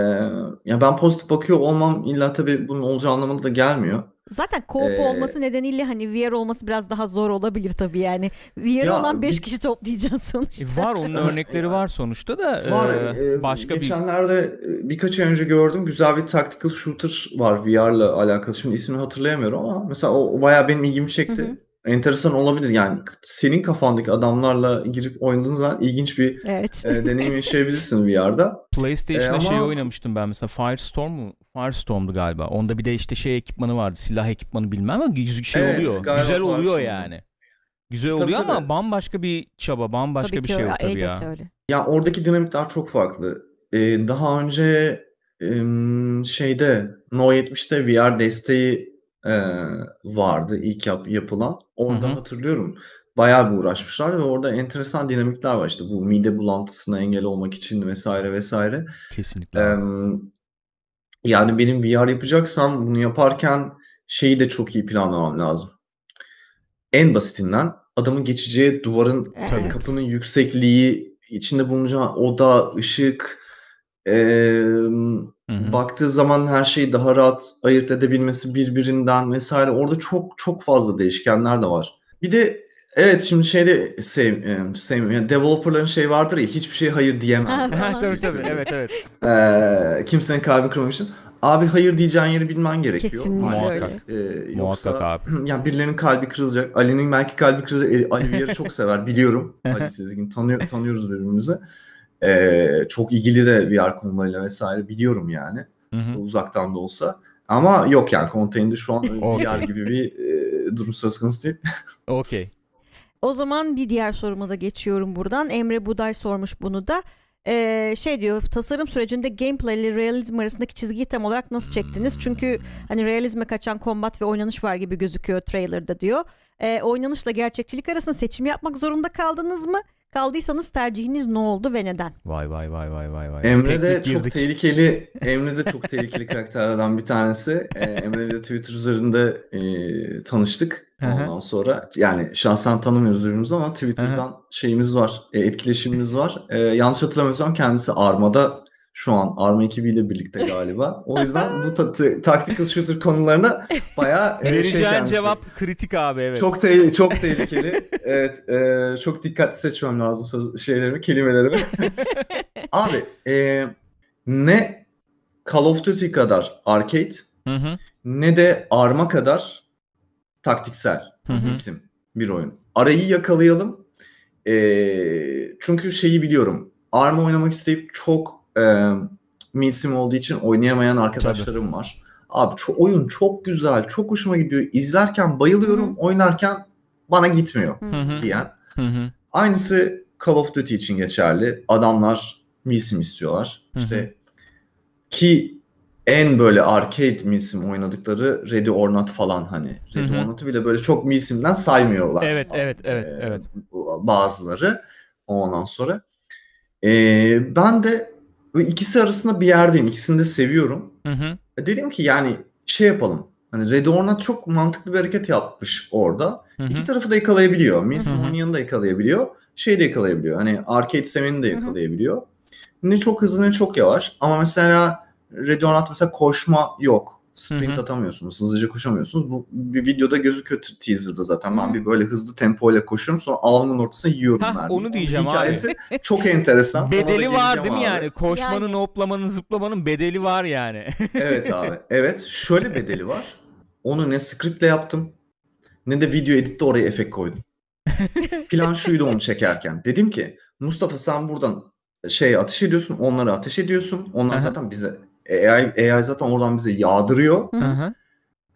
ya ben pozitif bakıyor olmam illa tabii bunun olacağı anlamına da gelmiyor. Zaten co-op ee, olması nedeniyle hani VR olması biraz daha zor olabilir tabii yani. VR ya, olan 5 kişi toplayacaksın sonuçta. E, var onun örnekleri var sonuçta da. Var. E, e başka geçenlerde bir... E, birkaç ay önce gördüm güzel bir tactical shooter var VR'la alakalı. Şimdi ismini hatırlayamıyorum ama mesela o, o bayağı benim ilgimi çekti. Hı hı enteresan olabilir. Yani senin kafandaki adamlarla girip oynadığın zaman ilginç bir evet. e, deneyim yaşayabilirsin VR'da. PlayStation'da e, şey ama... şey oynamıştım ben mesela Firestorm mu Firestorm'du galiba. Onda bir de işte şey ekipmanı vardı. Silah ekipmanı bilmem ama şey evet, oluyor. Güzel oluyor yani. Güzel tabii oluyor tabii. ama bambaşka bir çaba, bambaşka tabii bir şey yok tabii ya. Öyle. Ya oradaki dinamikler çok farklı. Ee, daha önce şeyde No 70'te VR desteği e, vardı ilk yap, yapılan. Orada Hı-hı. hatırlıyorum. Bayağı bir uğraşmışlar ve orada enteresan dinamikler var işte bu mide bulantısına engel olmak için vesaire vesaire. Kesinlikle. E, yani benim VR yapacaksam bunu yaparken şeyi de çok iyi planlamam lazım. En basitinden adamın geçeceği duvarın evet. kapının yüksekliği, içinde bulunacağı oda, ışık, e, baktığı zaman her şeyi daha rahat ayırt edebilmesi birbirinden vesaire. Orada çok çok fazla değişkenler de var. Bir de Evet şimdi şeyde sev, e, sev yani developerların şey vardır ya hiçbir şey hayır diyemem. tabii tabii evet evet. Ee, kimsenin kalbini kırmamışsın? Abi hayır diyeceğin yeri bilmen gerekiyor. Kesinlikle Muhakkak. Ee, Muhakkak abi. Yani birilerinin kalbi kırılacak. Ali'nin belki kalbi kırılacak. E, Ali bir yeri çok sever biliyorum. Ali Sezgin tanıyor, tanıyoruz birbirimizi. Ee, çok ilgili de VR konularıyla vesaire biliyorum yani. Uzaktan da olsa. Ama yok yani konteyn'de şu an VR gibi bir e, durum söz konusu değil. Okey. O zaman bir diğer soruma da geçiyorum buradan. Emre Buday sormuş bunu da. Ee, şey diyor tasarım sürecinde gameplay ile realizm arasındaki çizgiyi tam olarak nasıl çektiniz? Çünkü hani realizme kaçan kombat ve oynanış var gibi gözüküyor trailerda diyor. Ee, oynanışla gerçekçilik arasında seçim yapmak zorunda kaldınız mı? Kaldıysanız tercihiniz ne oldu ve neden? Vay vay vay vay vay vay. Emre de Teknik çok girdik. tehlikeli. Emre de çok tehlikeli karakterlerden bir tanesi. Ee, Emre ile Twitter üzerinde e, tanıştık. Ondan sonra yani şahsen tanımıyoruz birbirimizi ama Twitter'dan şeyimiz var, e, etkileşimimiz var. E, yanlış hatırlamıyorsam kendisi Arma'da şu an Arma ekibi birlikte galiba. O yüzden bu ta- tactical shooter konularına bayağı e, şey kendisi. cevap kritik abi evet. Çok te- çok tehlikeli. evet, e, çok dikkatli seçmem lazım söz şeylerimi, kelimelerimi. abi, e, ne Call of Duty kadar arcade ne de Arma kadar taktiksel isim bir oyun. Arayı yakalayalım. E, çünkü şeyi biliyorum. Arma oynamak isteyip çok e, Milsim olduğu için oynayamayan arkadaşlarım Tabii. var. Abi ço- oyun çok güzel, çok hoşuma gidiyor. İzlerken bayılıyorum, Hı-hı. oynarken bana gitmiyor Hı-hı. diyen. Hı-hı. Aynısı Call of Duty için geçerli. Adamlar Milsim istiyorlar. Hı-hı. İşte ki en böyle arcade misim oynadıkları Ready or Not falan hani. Ready Hı-hı. or Not'u bile böyle çok misimden saymıyorlar. Evet, falan. evet, evet, ee, evet. Bazıları ondan sonra. Ee, ben de ve ikisi arasında bir yerdeyim. İkisini de seviyorum. Hı hı. E, dedim ki yani şey yapalım. Hani Redorna çok mantıklı bir hareket yapmış orada. Hı hı. İki tarafı da yakalayabiliyor. Mason yanında yakalayabiliyor. Şey de yakalayabiliyor. Hani Arcade Seven'i de yakalayabiliyor. Hı hı. Ne çok hızlı ne çok yavaş. Ama mesela Redorna'da mesela koşma yok. Sprint hı atamıyorsunuz, hızlıca koşamıyorsunuz. Bu bir videoda gözüküyor teaser'da zaten. Ben bir böyle hızlı tempoyla koşuyorum sonra alnımın ortasına yiyorum Hah, ben. Onu diyeceğim Hikayesi abi. Hikayesi çok enteresan. bedeli var değil mi abi. yani? Koşmanın, yani... hoplamanın, zıplamanın bedeli var yani. evet abi. Evet. Şöyle bedeli var. Onu ne scriptle yaptım ne de video editte oraya efekt koydum. Plan şuydu onu çekerken. Dedim ki Mustafa sen buradan şey ateş ediyorsun, onları ateş ediyorsun. Onlar zaten bize e, AI, AI zaten oradan bize yağdırıyor. Hı hı.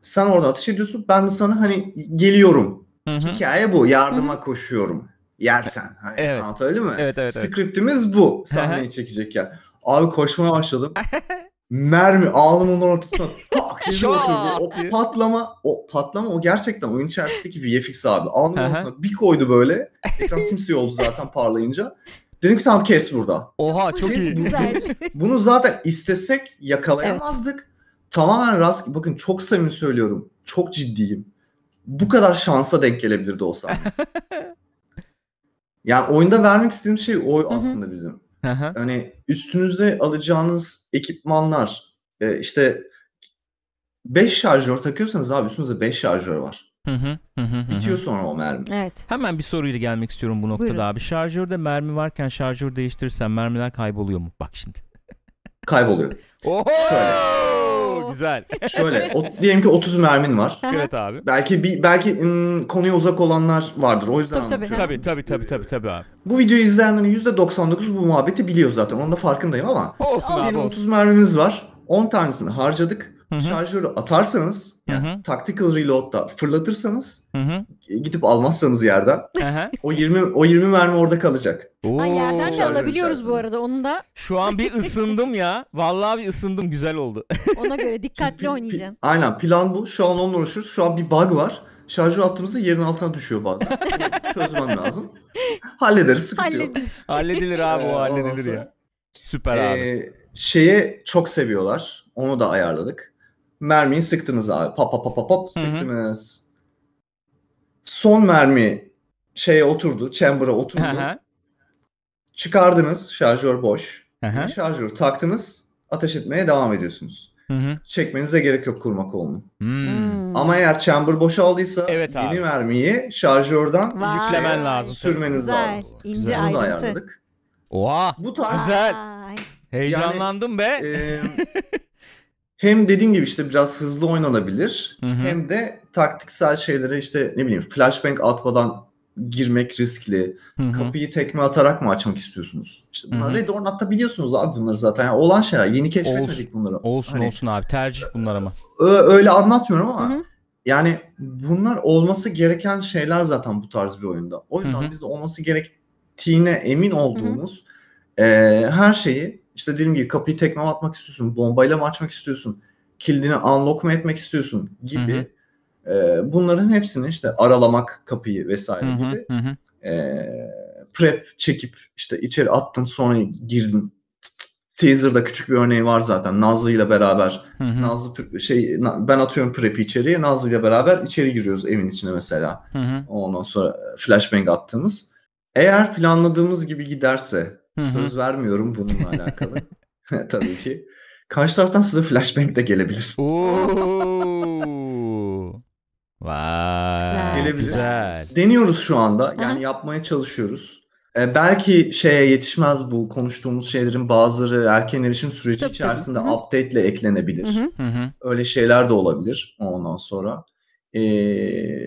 Sen orada atış ediyorsun. Ben de sana hani geliyorum. Hı hı. Hikaye bu. Yardıma hı hı. koşuyorum. Yersen. Hani, evet. Anlatabildim mi? Evet, evet, evet. Skriptimiz bu. Sahneyi çekecekken. Abi koşmaya başladım. Mermi alnımın ortasına tak diye O patlama, o patlama o gerçekten oyun içerisindeki VFX abi. Alnımın ortasına bir koydu böyle. Ekran simsiye oldu zaten parlayınca. Dedim ki tamam kes burada. Oha çok kes iyi. Güzel. Bunu zaten istesek yakalayamazdık. Evet. Tamamen rast. Bakın çok samimi söylüyorum. Çok ciddiyim. Bu kadar şansa denk gelebilirdi o sahne. yani oyunda vermek istediğim şey o aslında bizim. hı Hani üstünüze alacağınız ekipmanlar e, işte 5 şarjör takıyorsanız abi üstünüzde 5 şarjör var. Hı hı, hı hı, Bitiyor sonra o mermi. Evet. Hemen bir soruyla gelmek istiyorum bu noktada Buyurun. abi. Şarjörde mermi varken şarjör değiştirirsen mermiler kayboluyor mu? Bak şimdi. Kayboluyor. Oho! Şöyle. Güzel. Şöyle o, diyelim ki 30 mermin var. evet abi. Belki bir belki ım, konuya uzak olanlar vardır. O yüzden tabii, tabii tabii tabii tabii tabii abi. Bu videoyu izleyenlerin %99 bu muhabbeti biliyor zaten. Onun da farkındayım ama. Olsun abi. 30 mermimiz var. 10 tanesini harcadık. Hı-hı. şarjörü atarsanız yani Hı-hı. tactical fırlatırsanız Hı-hı. gidip almazsanız yerden Hı-hı. o 20 o 20 mermi orada kalacak. Oo. Ay yerden de alabiliyoruz içerisinde. bu arada onu da. Şu an bir ısındım ya. Vallahi bir ısındım güzel oldu. Ona göre dikkatli oynayacaksın. Pi, aynen plan bu. Şu an onunla uğraşıyoruz. Şu an bir bug var. Şarjı attığımızda yerin altına düşüyor bazen. Çözmem lazım. Hallederiz. sıkıntı Halledilir. Halledilir abi o ee, halledilir ya. Süper ee, abi. Şeye çok seviyorlar. Onu da ayarladık mermiyi sıktınız abi. pop pop pop pop sıktınız. Son mermi şeye oturdu, chamber'a oturdu. Çıkardınız, şarjör boş. Şarjör taktınız, ateş etmeye devam ediyorsunuz. Hı-hı. Çekmenize gerek yok kurma kolunu. Hmm. Hmm. Ama eğer chamber boşaldıysa evet yeni mermiyi şarjörden Vay. yüklemen lazım. Sürmeniz Güzel. lazım. İnce Bunu da ayarladık. Oha. Bu tarz. Güzel. Heyecanlandım yani, be. E, hem dediğim gibi işte biraz hızlı oynanabilir hı hı. hem de taktiksel şeylere işte ne bileyim flashbang atmadan girmek riskli. Hı-hı. Kapıyı tekme atarak mı açmak istiyorsunuz? İşte bunlar Red Ornat'ta abi bunları zaten. Yani olan şeyler. Yeni keşfetmedik olsun, bunları. Olsun hani, olsun abi. Tercih bunlar ama. Öyle anlatmıyorum ama Hı-hı. yani bunlar olması gereken şeyler zaten bu tarz bir oyunda. O yüzden Hı-hı. biz de olması gerektiğine emin olduğumuz Hı-hı. e, her şeyi işte dediğim gibi kapıyı tekme atmak istiyorsun, bombayla mı açmak istiyorsun, kilidini unlock mu etmek istiyorsun gibi. Hı hı. E, bunların hepsini işte aralamak kapıyı vesaire hı hı, gibi. Hı hı. E, prep çekip işte içeri attın sonra girdin. Teaser'da küçük bir örneği var zaten Nazlı ile beraber. Hı hı. Nazlı şey ben atıyorum prep'i içeriye Nazlı ile beraber içeri giriyoruz evin içine mesela. Hı hı. Ondan sonra flashbang attığımız. Eğer planladığımız gibi giderse Söz vermiyorum bununla alakalı. Tabii ki. Karşı taraftan size flashbang de gelebilir. Oo. Vay. Gelebilir. Güzel. Deniyoruz şu anda. Yani yapmaya çalışıyoruz. Ee, belki şeye yetişmez bu konuştuğumuz şeylerin bazıları erken erişim süreci tabii, içerisinde tabii. update ile eklenebilir. Hı hı. Öyle şeyler de olabilir ondan sonra. Ee,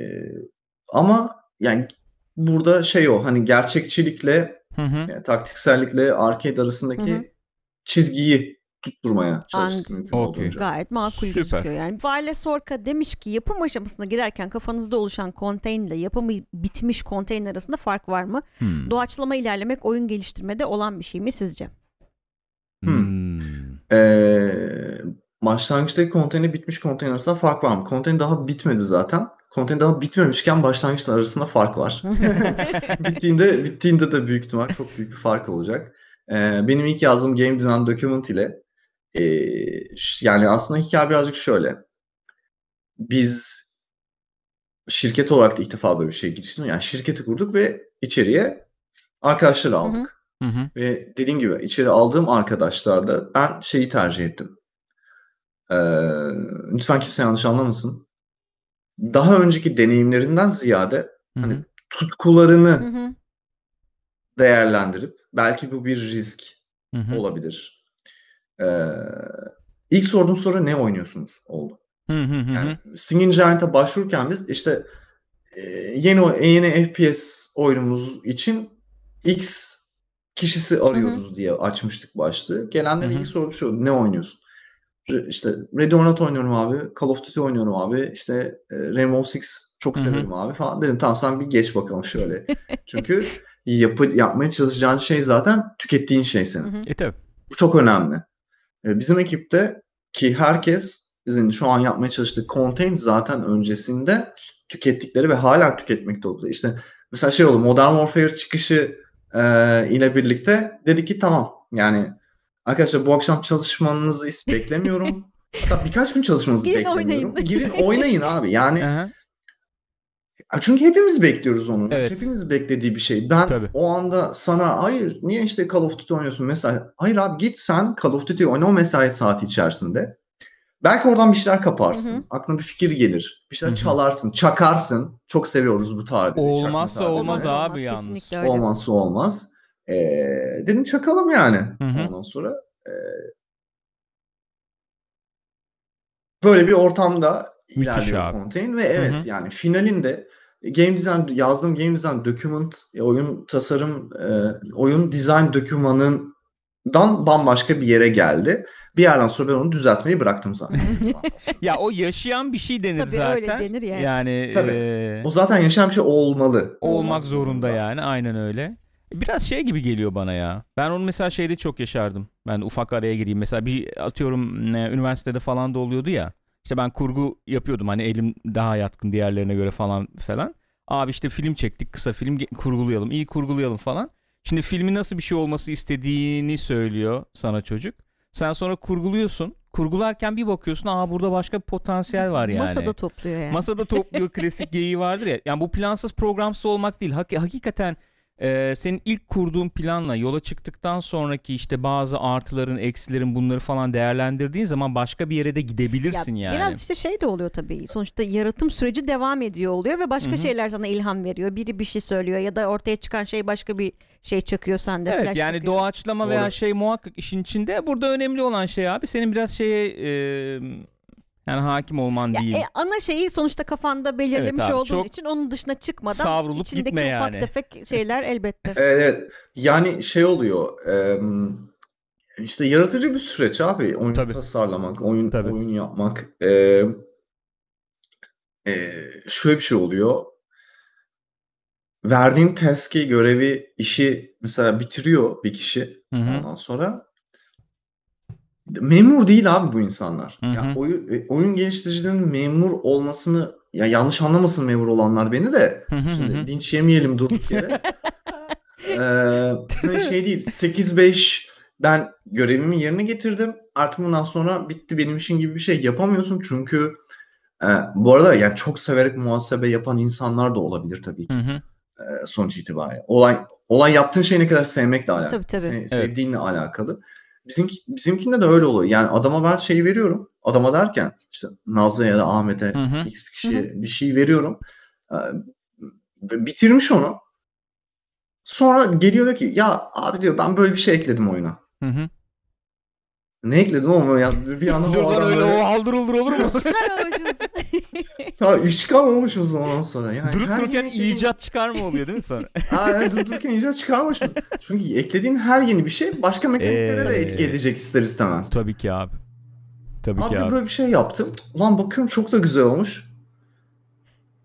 ama yani burada şey o hani gerçekçilikle Hı hı. Yani e, taktiksellikle arcade arasındaki hı hı. çizgiyi tutturmaya çalıştık mümkün okay. olduğunca. Gayet makul Süper. gözüküyor. Yani Vale Sorka demiş ki yapım aşamasına girerken kafanızda oluşan konteyn ile yapımı bitmiş konteyn arasında fark var mı? Hmm. Doğaçlama ilerlemek oyun geliştirmede olan bir şey mi sizce? Hmm. Hmm. Ee, başlangıçtaki konteyni bitmiş konteyn arasında fark var mı? Konteyn daha bitmedi zaten. Konteyner daha bitmemişken başlangıçla arasında fark var. bittiğinde bittiğinde de büyük ihtimal çok büyük bir fark olacak. Ee, benim ilk yazdığım Game Design Document ile e, yani aslında hikaye birazcık şöyle. Biz şirket olarak da ilk defa böyle bir şey giriştim. Yani şirketi kurduk ve içeriye arkadaşları aldık. Hı hı. Ve dediğim gibi içeri aldığım arkadaşlarda ben şeyi tercih ettim. Ee, lütfen kimse yanlış anlamasın daha önceki deneyimlerinden ziyade Hı-hı. hani tutkularını Hı-hı. değerlendirip belki bu bir risk Hı-hı. olabilir. Ee, ilk sorduğum soru ne oynuyorsunuz oldu. Hı-hı. Yani Singing Giant'a başvururken biz işte yeni yeni FPS oyunumuz için X kişisi arıyoruz Hı-hı. diye açmıştık başlığı. Gelenlere ilk soru şu ne oynuyorsun? işte Red or oynuyorum abi. Call of Duty oynuyorum abi. İşte e, Rainbow Six çok severim abi falan. Dedim tamam sen bir geç bakalım şöyle. Çünkü yapı, yapmaya çalışacağın şey zaten tükettiğin şey senin. e tabii. Bu çok önemli. E, bizim ekipte ki herkes bizim şu an yapmaya çalıştığı content zaten öncesinde tükettikleri ve hala tüketmekte oldu. İşte mesela şey oldu Modern Warfare çıkışı e, ile birlikte dedik ki tamam yani Arkadaşlar bu akşam çalışmanızı hiç beklemiyorum. Hatta birkaç gün çalışmanızı Girin beklemiyorum. Oynayın. Girin oynayın abi. Yani Aha. çünkü hepimiz bekliyoruz onu. Evet. Hepimiz beklediği bir şey. Ben Tabii. o anda sana hayır niye işte Call of Duty oynuyorsun mesela. Hayır abi git sen Call of Duty oyna o mesai saati içerisinde. Belki oradan bir şeyler kaparsın. Hı-hı. Aklına bir fikir gelir. Bir şeyler Hı-hı. çalarsın, çakarsın. Çok seviyoruz bu tabiri. Olmazsa olmaz, olmaz abi yalnız. Olmazsa olmaz. E, dedim çakalım yani. Hı hı. Ondan sonra e, böyle bir ortamda ilerliyor Contain ve evet hı hı. yani finalinde game design yazdığım game design document e, oyun tasarım e, oyun design dokümanın dan bambaşka bir yere geldi. Bir yerden sonra ben onu düzeltmeyi bıraktım zaten. ya o yaşayan bir şey denir Tabii zaten. Tabii öyle denir yani. yani Tabii. E... O zaten yaşayan bir şey olmalı. Olmak, olmak zorunda, zorunda yani aynen öyle. Biraz şey gibi geliyor bana ya. Ben onu mesela şeyde çok yaşardım. Ben ufak araya gireyim. Mesela bir atıyorum üniversitede falan da oluyordu ya. İşte ben kurgu yapıyordum. Hani elim daha yatkın diğerlerine göre falan falan. Abi işte film çektik kısa film kurgulayalım. iyi kurgulayalım falan. Şimdi filmi nasıl bir şey olması istediğini söylüyor sana çocuk. Sen sonra kurguluyorsun. Kurgularken bir bakıyorsun aa burada başka bir potansiyel var yani. Masada topluyor yani. Masada topluyor klasik geyiği vardır ya. Yani bu plansız programsız olmak değil. Hak- hakikaten e, senin ilk kurduğun planla yola çıktıktan sonraki işte bazı artıların, eksilerin bunları falan değerlendirdiğin zaman başka bir yere de gidebilirsin ya, yani. Biraz işte şey de oluyor tabii. Sonuçta yaratım süreci devam ediyor oluyor ve başka Hı-hı. şeyler sana ilham veriyor. Biri bir şey söylüyor ya da ortaya çıkan şey başka bir şey çakıyor sende. Evet yani çakıyor. doğaçlama Doğru. veya şey muhakkak işin içinde. Burada önemli olan şey abi senin biraz şeye... E, yani hakim olman ya, değil. E, ana şeyi sonuçta kafanda belirlemiş evet abi, olduğun için onun dışına çıkmadan savrulup içindeki gitme ufak yani. ufak tefek şeyler elbette. evet, evet. Yani şey oluyor. E, işte yaratıcı bir süreç abi. Oyun Tabii. tasarlamak, oyun Tabii. oyun yapmak. E, e, şöyle bir şey oluyor. Verdiğin task'i, görevi, işi mesela bitiriyor bir kişi. Hı-hı. Ondan sonra memur değil abi bu insanlar. Hı hı. Ya e, oyun, oyun geliştiricinin memur olmasını ya yanlış anlamasın memur olanlar beni de. Hı hı Şimdi hı. yemeyelim durduk yere. ee, şey değil 8-5 ben görevimi yerine getirdim. Artık bundan sonra bitti benim işim gibi bir şey yapamıyorsun çünkü e, bu arada yani çok severek muhasebe yapan insanlar da olabilir tabii ki. Hı hı. E, sonuç itibariyle. Olay olay yaptığın şey ne kadar sevmekle alakalı. Tabii tabii. Se- evet. sevdiğinle alakalı. Bizimki, bizimkinde de öyle oluyor. Yani adama ben şeyi veriyorum. Adama derken işte Nazlı ya da Ahmet'e X bir kişiye Hı-hı. bir şey veriyorum. Ee, bitirmiş onu. Sonra geliyor diyor ki ya abi diyor ben böyle bir şey ekledim oyuna. Hı hı. Ne ekledim ama ya bir anda o adam öyle, öyle o haldır olur mu? Tamam iş kalmamış o zaman sonra. Yani durup dururken yeni... icat çıkar mı oluyor değil mi sonra? Aynen durup dururken icat çıkarmış. Çünkü eklediğin her yeni bir şey başka mekaniklere ee, de etki edecek ister istemez. Tabii ki abi. Tabii abi ki abi. böyle bir şey yaptım. Lan bakıyorum çok da güzel olmuş.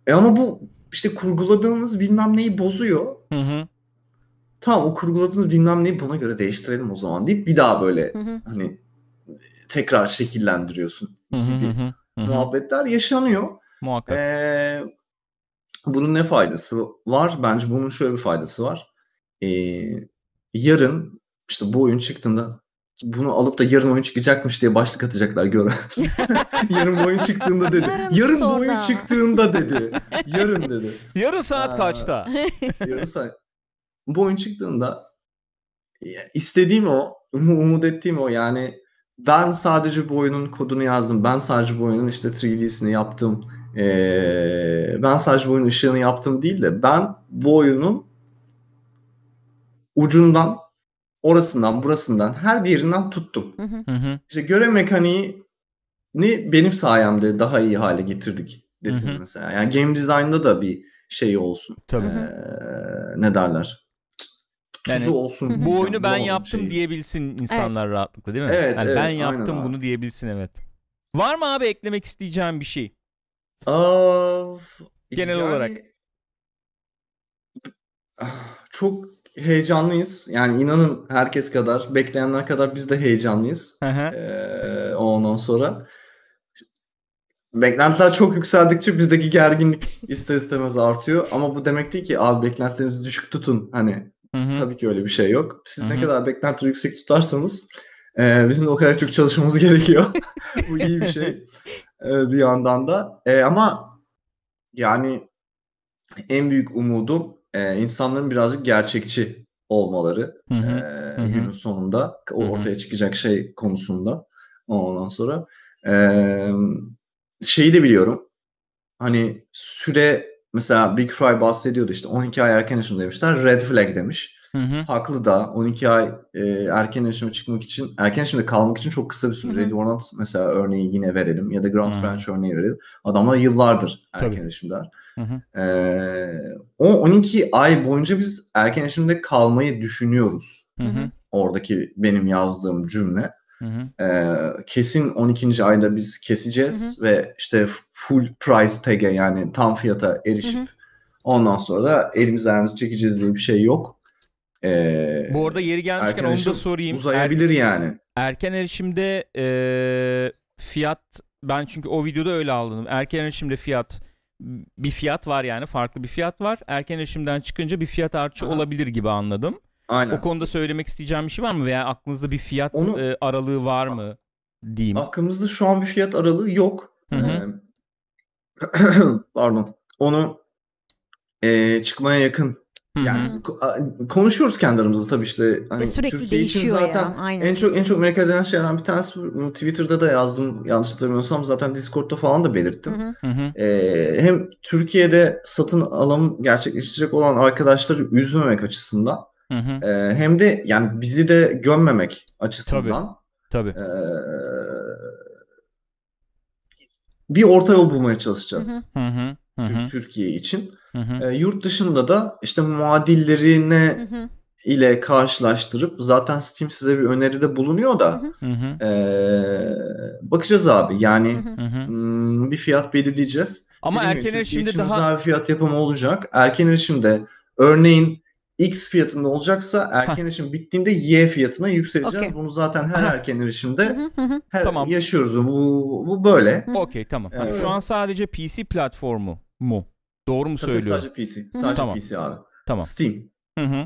E ama bu işte kurguladığımız bilmem neyi bozuyor. Hı hı. Tamam o kurguladığınız bilmem neyi buna göre değiştirelim o zaman deyip bir daha böyle hı hı. hani tekrar şekillendiriyorsun gibi hı hı hı. muhabbetler yaşanıyor. Muhakkak. Ee, bunun ne faydası var? Bence bunun şöyle bir faydası var. Ee, yarın işte bu oyun çıktığında bunu alıp da yarın oyun çıkacakmış diye başlık atacaklar gören. yarın oyun çıktığında dedi. Yarın, yarın sonra. oyun çıktığında dedi. Yarın dedi. Yarın saat ha, kaçta? yarın saat. Bu oyun çıktığında istediğim o, umut ettiğim o yani ben sadece bu oyunun kodunu yazdım. Ben sadece bu oyunun işte 3D'sini yaptım. Ee, ben sadece bu oyunun ışığını yaptım değil de ben bu oyunun ucundan orasından burasından her bir yerinden tuttum. Hı hı. İşte görev mekaniği ni benim sayemde daha iyi hale getirdik desin hı hı. mesela. Yani game design'da da bir şey olsun. Tabii. Ee, ne derler? Yani, olsun. Bu oyunu ben yaptım şeyi. diyebilsin insanlar evet. rahatlıkla değil mi? Evet, yani evet ben yaptım bunu diyebilsin evet. Var mı abi eklemek isteyeceğim bir şey? Of, Genel yani olarak. Ah, çok heyecanlıyız. Yani inanın herkes kadar, bekleyenler kadar biz de heyecanlıyız. Ee, ondan sonra. Beklentiler çok yükseldikçe bizdeki gerginlik ister istemez artıyor. Ama bu demek değil ki abi beklentilerinizi düşük tutun. Hani Hı-hı. tabii ki öyle bir şey yok. Siz Hı-hı. ne kadar beklentileri yüksek tutarsanız e, bizim de o kadar çok çalışmamız gerekiyor. bu iyi bir şey. E, bir yandan da. E, ama yani en büyük umudum e, insanların birazcık gerçekçi olmaları hı hı. E, hı günün sonunda o ortaya çıkacak şey konusunda. Ondan sonra e, şeyi de biliyorum. Hani süre mesela Big Fry bahsediyordu işte 12 ay erken yaşım demişler. Red flag demiş. Hı Haklı da 12 ay e, erken erişime çıkmak için, erken erişimde kalmak için çok kısa bir süre. Ready or mesela örneği yine verelim ya da Ground hı. Branch örneği verelim. Adamlar yıllardır erken Tabii. erişimler. o 12 ay boyunca biz erken erişimde kalmayı düşünüyoruz. Hı hı. Oradaki benim yazdığım cümle. Ee, kesin 12. ayda biz keseceğiz hı hı. ve işte full price tag'e yani tam fiyata erişip hı hı. ondan sonra da elimizi ayağımızı çekeceğiz diye bir şey yok. Ee, Bu arada yeri gelmişken onu da sorayım. Uzayabilir er, yani. Erken erişimde e, fiyat ben çünkü o videoda öyle aldım. Erken erişimde fiyat bir fiyat var yani farklı bir fiyat var. Erken erişimden çıkınca bir fiyat artışı Aha. olabilir gibi anladım. Aynen. O konuda söylemek isteyeceğim bir şey var mı veya aklınızda bir fiyat Onu, e, aralığı var mı diyeyim? Aklımızda şu an bir fiyat aralığı yok. Hı hı. Ee, pardon. Onu e, çıkmaya yakın yani Hı-hı. konuşuyoruz kendi aramızda tabii işte hani Türkiye için zaten ya, aynen. en çok en çok merak edilen şeylerden bir tanesi Twitter'da da yazdım yanlış hatırlamıyorsam zaten Discord'da falan da belirttim. Ee, hem Türkiye'de satın alım gerçekleştirecek olan arkadaşları üzmemek açısından E, hem de yani bizi de gömmemek açısından tabii, tabii. E, bir orta yol bulmaya çalışacağız. Hı hı. Hı hı. Türkiye için. Hı E, yurt dışında da işte muadillerine hı hı. ile karşılaştırıp zaten Steam size bir öneride bulunuyor da hı hı. E, bakacağız abi. Yani hı hı. Hmm, bir fiyat belirleyeceğiz. Ama Değil erken erişimde daha... daha bir fiyat yapımı olacak. Erken erişimde örneğin X fiyatında olacaksa erken Heh. erişim bittiğinde Y fiyatına yükseleceğiz. Okay. Bunu zaten her erken erişimde her tamam. yaşıyoruz. Bu, bu böyle. Okey tamam. Ee, Şu an sadece PC platformu mu Doğru mu söylüyorum? Sadece PC. Sadece tamam. PC abi. Tamam. Steam. Hı hı.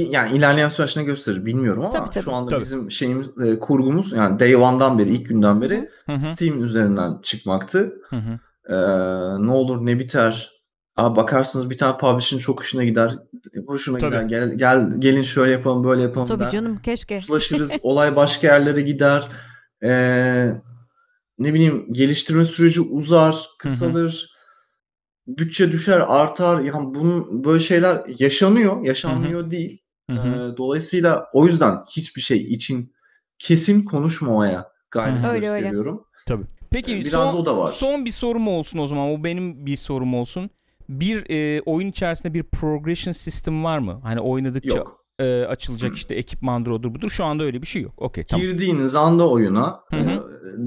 Yani ilerleyen süreç ne gösterir bilmiyorum ama tabii, tabii, şu anda tabii. bizim şeyimiz e, kurgumuz yani Day One'dan beri ilk günden beri hı hı. Steam üzerinden çıkmaktı. Hı hı. E, ne olur ne biter. Aa, bakarsınız bir tane publishing çok işine gider. E, hoşuna tabii. gider. Gel, gel gelin şöyle yapalım böyle yapalım Tabii der. canım keşke. Ulaşırız. olay başka yerlere gider. E, ne bileyim geliştirme süreci uzar, kısalır. Hı hı bütçe düşer, artar. Yani bunun böyle şeyler yaşanıyor, yaşanmıyor Hı-hı. değil. Hı-hı. E, dolayısıyla o yüzden hiçbir şey için kesin konuşmamaya gayret hı gösteriyorum. Öyle, öyle. Tabii. Peki Biraz son, o da var. son bir sorum olsun o zaman. O benim bir sorum olsun. Bir e, oyun içerisinde bir progression sistem var mı? Hani oynadıkça Yok e, açılacak işte ekipmandır odur budur. Şu anda öyle bir şey yok. Okey tamam. Girdiğiniz anda oyuna hı e,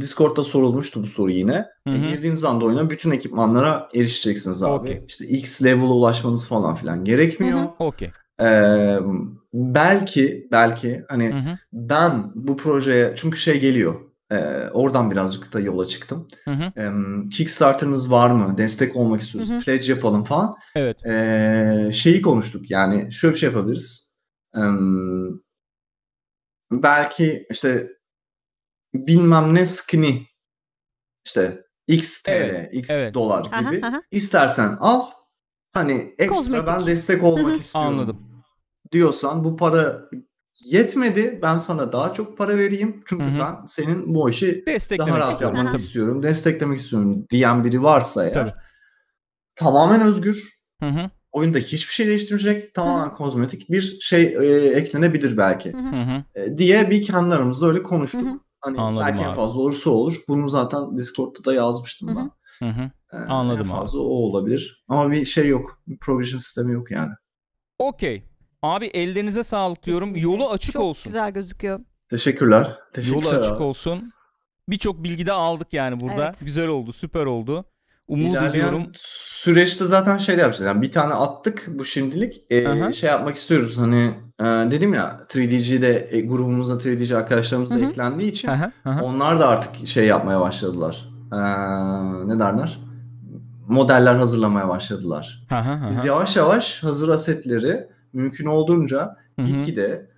Discord'da sorulmuştu bu soru yine. E, girdiğiniz anda oyuna bütün ekipmanlara erişeceksiniz abi. Okay. İşte X level'a ulaşmanız falan filan gerekmiyor. Okey. Ee, belki belki hani Hı-hı. ben bu projeye çünkü şey geliyor ee, oradan birazcık da yola çıktım. Hı Kickstarter'ınız var mı? Destek olmak istiyoruz. Hı hı. Pledge yapalım falan. Evet. Ee, şeyi konuştuk yani şöyle bir şey yapabiliriz belki işte bilmem ne skinny işte X TL, evet, X evet. dolar gibi. Aha, aha. İstersen al. Hani ekstra Kozmetik. ben destek olmak istiyorum. Anladım. Diyorsan bu para yetmedi. Ben sana daha çok para vereyim. Çünkü Hı-hı. ben senin bu işi daha rahat yapmanı aha. istiyorum. Desteklemek istiyorum diyen biri varsa ya. Tabii. Tamamen özgür. Hı hı oyunda hiçbir şey değiştirmeyecek tamamen Hı-hı. kozmetik bir şey e, eklenebilir belki Hı-hı. E, diye bir kendi öyle konuştuk. Hı-hı. Hani Anladım belki abi. fazla olursa olur. Bunu zaten Discord'da da yazmıştım Hı-hı. ben. Hı-hı. E, Anladım en fazla abi. o olabilir. Ama bir şey yok. Bir provision sistemi yok yani. Okey. Abi ellerinize sağlık diyorum. Yolu açık Çok olsun. Çok güzel gözüküyor. Teşekkürler. Teşekkürler Yolu açık abi. olsun. Birçok bilgi de aldık yani burada. Evet. Güzel oldu, süper oldu. Umut ediyorum. Süreçte zaten şey de Yani bir tane attık bu şimdilik. E, şey yapmak istiyoruz hani e, dedim ya 3DG'de e, grubumuzda 3DG arkadaşlarımız da Hı-hı. eklendiği için Aha. Aha. onlar da artık şey yapmaya başladılar. E, ne derler? Modeller hazırlamaya başladılar. Aha. Aha. Biz yavaş yavaş hazır asetleri mümkün olduğunca Hı-hı. gitgide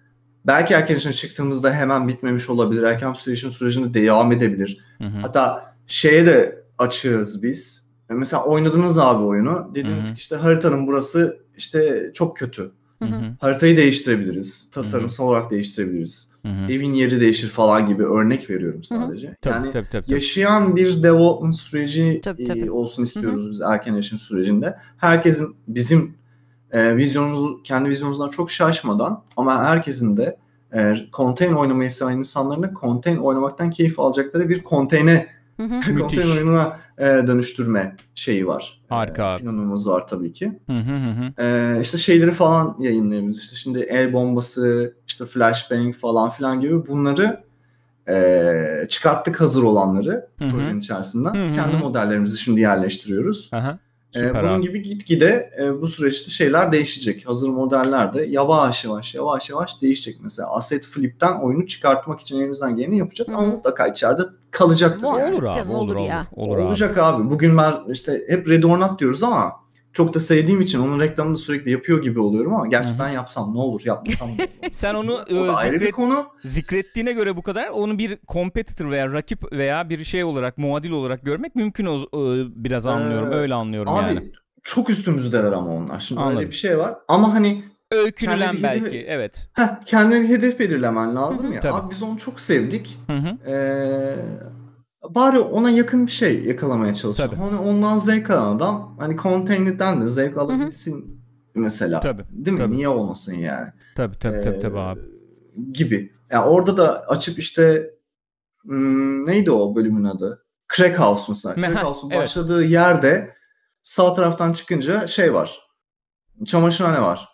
belki erken için çıktığımızda hemen bitmemiş olabilir. Erken sürecin sürecinde devam edebilir. Hı-hı. Hatta şeye de açığız biz e, mesela oynadınız abi oyunu. Dediniz Hı-hı. ki işte haritanın burası işte çok kötü. Hı-hı. Haritayı değiştirebiliriz. Tasarımsal Hı-hı. olarak değiştirebiliriz. Hı-hı. Evin yeri değişir falan gibi örnek veriyorum sadece. Hı-hı. Yani tabii, tabii, tabii. yaşayan bir development süreci tabii, e, tabii. olsun istiyoruz Hı-hı. biz erken yaşam sürecinde. Herkesin bizim e, vizyonumuz kendi vizyonumuzdan çok şaşmadan ama herkesin de e, contain oynamayı seven insanların da contain oynamaktan keyif alacakları bir containe Konteyner oyununa e, dönüştürme şeyi var. Harika. E, planımız var tabii ki. Hı E, işte şeyleri falan yayınlayabiliriz. İşte şimdi el bombası, işte flashbang falan filan gibi bunları e, çıkarttık hazır olanları projenin içerisinde. Kendi modellerimizi şimdi yerleştiriyoruz. E, bunun gibi gitgide e, bu süreçte şeyler değişecek. Hazır modeller de yavaş yavaş yavaş yavaş değişecek. Mesela asset flip'ten oyunu çıkartmak için elimizden geleni yapacağız ama mutlaka içeride kalacaktır. Olur yani. abi, olur, olur, ya. olur, olur Olacak abi. abi. Bugün ben işte hep Red Ornat diyoruz ama çok da sevdiğim için onun reklamını sürekli yapıyor gibi oluyorum ama gerçekten Hı-hı. yapsam ne olur yapmasam ne olur. Sen onu o e, ayrı zikret, bir konu. zikrettiğine göre bu kadar onu bir competitor veya rakip veya bir şey olarak muadil olarak görmek mümkün o, e, biraz anlıyorum ee, öyle anlıyorum abi, yani. Abi çok üstümüzdeler ama onlar. Şimdi Anladım. öyle bir şey var ama hani öykünülen kendine belki. Hedef, evet. Heh, kendine bir hedef belirlemen lazım Hı-hı, ya. Tabii. Abi biz onu çok sevdik. Ee, bari ona yakın bir şey yakalamaya çalışalım. Hani ondan zevk alan adam hani konteynerden de zevk alabilsin Hı-hı. mesela. Tabii. Değil mi? Tabii. Niye olmasın yani? Tabii tabii ee, tabii, tabii ee, abi. Gibi. Yani orada da açıp işte m- hmm, neydi o bölümün adı? Crack House mesela. Crack House'un evet. başladığı yerde sağ taraftan çıkınca şey var. Çamaşırhane var.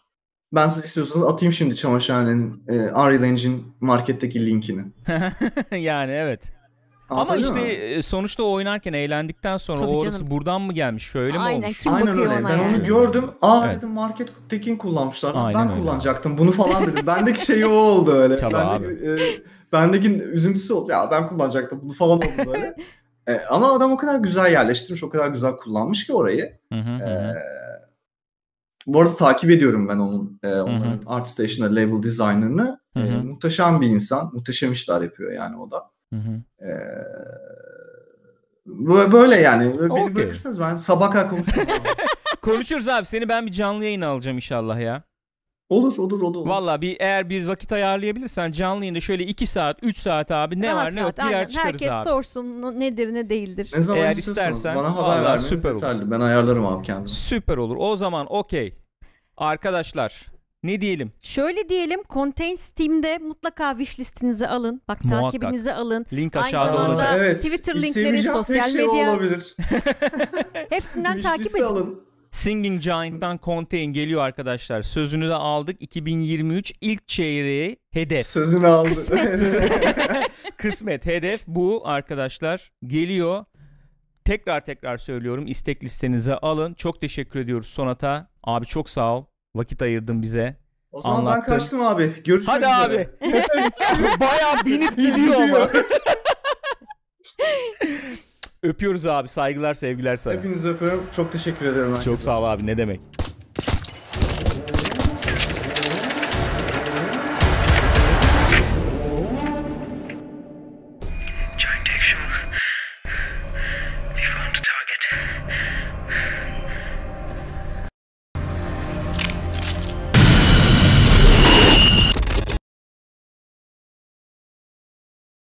Ben siz istiyorsanız atayım şimdi çamaşırhanenin e, Unreal Engine marketteki linkini. yani evet. Ama işte mı? E, sonuçta oynarken eğlendikten sonra Tabii orası canım. buradan mı gelmiş şöyle mi Aynen, olmuş? Kim Aynen öyle. Ben yani. onu gördüm. Aa evet. dedim market tekin kullanmışlar. Aynen ben öyle. kullanacaktım bunu falan dedim. Bendeki şey o oldu öyle. Tabii bendeki, abi. E, bendeki üzüntüsü oldu. Ya ben kullanacaktım bunu falan oldu böyle. E, ama adam o kadar güzel yerleştirmiş, o kadar güzel kullanmış ki orayı. Hı hı, e, hı bu arada takip ediyorum ben onun e, onların Hı-hı. ArtStation'a level design'ını. E, muhteşem bir insan. Muhteşem işler yapıyor yani o da. E, böyle yani. Beni okay. bırakırsanız ben sabah kalkıp Konuşuruz abi. Seni ben bir canlı yayın alacağım inşallah ya. Olur olur olur. Valla bir eğer bir vakit ayarlayabilirsen canlı yayında şöyle 2 saat 3 saat abi ne rahat, var ne rahat, yok girer aynen. çıkarız Herkes abi. Herkes sorsun nedir ne değildir. Ne zaman eğer istersen bana haber vallahi, süper yeterli. olur. Ben ayarlarım abi kendimi. Süper olur. O zaman okey. Arkadaşlar ne diyelim? Şöyle diyelim Contain Steam'de mutlaka wish listinizi alın. Bak Muhakkak. takibinizi alın. Link aşağıda Aynı olacak. Evet. Twitter linkleri, sosyal şey medya. olabilir. Hepsinden takip edin. Alın. Singing Giant'tan Contain geliyor arkadaşlar. Sözünü de aldık. 2023 ilk çeyreği hedef. Sözünü aldı. Kısmet. Kısmet hedef bu arkadaşlar. Geliyor. Tekrar tekrar söylüyorum. istek listenize alın. Çok teşekkür ediyoruz Sonata. Abi çok sağ ol. Vakit ayırdın bize. O zaman Anlattın. ben kaçtım abi. Görüşmek Hadi üzere. abi. Baya binip gidiyor Öpüyoruz abi. Saygılar, sevgiler sana. Hepinizi öpüyorum. Çok teşekkür ederim. Herkese. Çok sağ ol abi. Ne demek.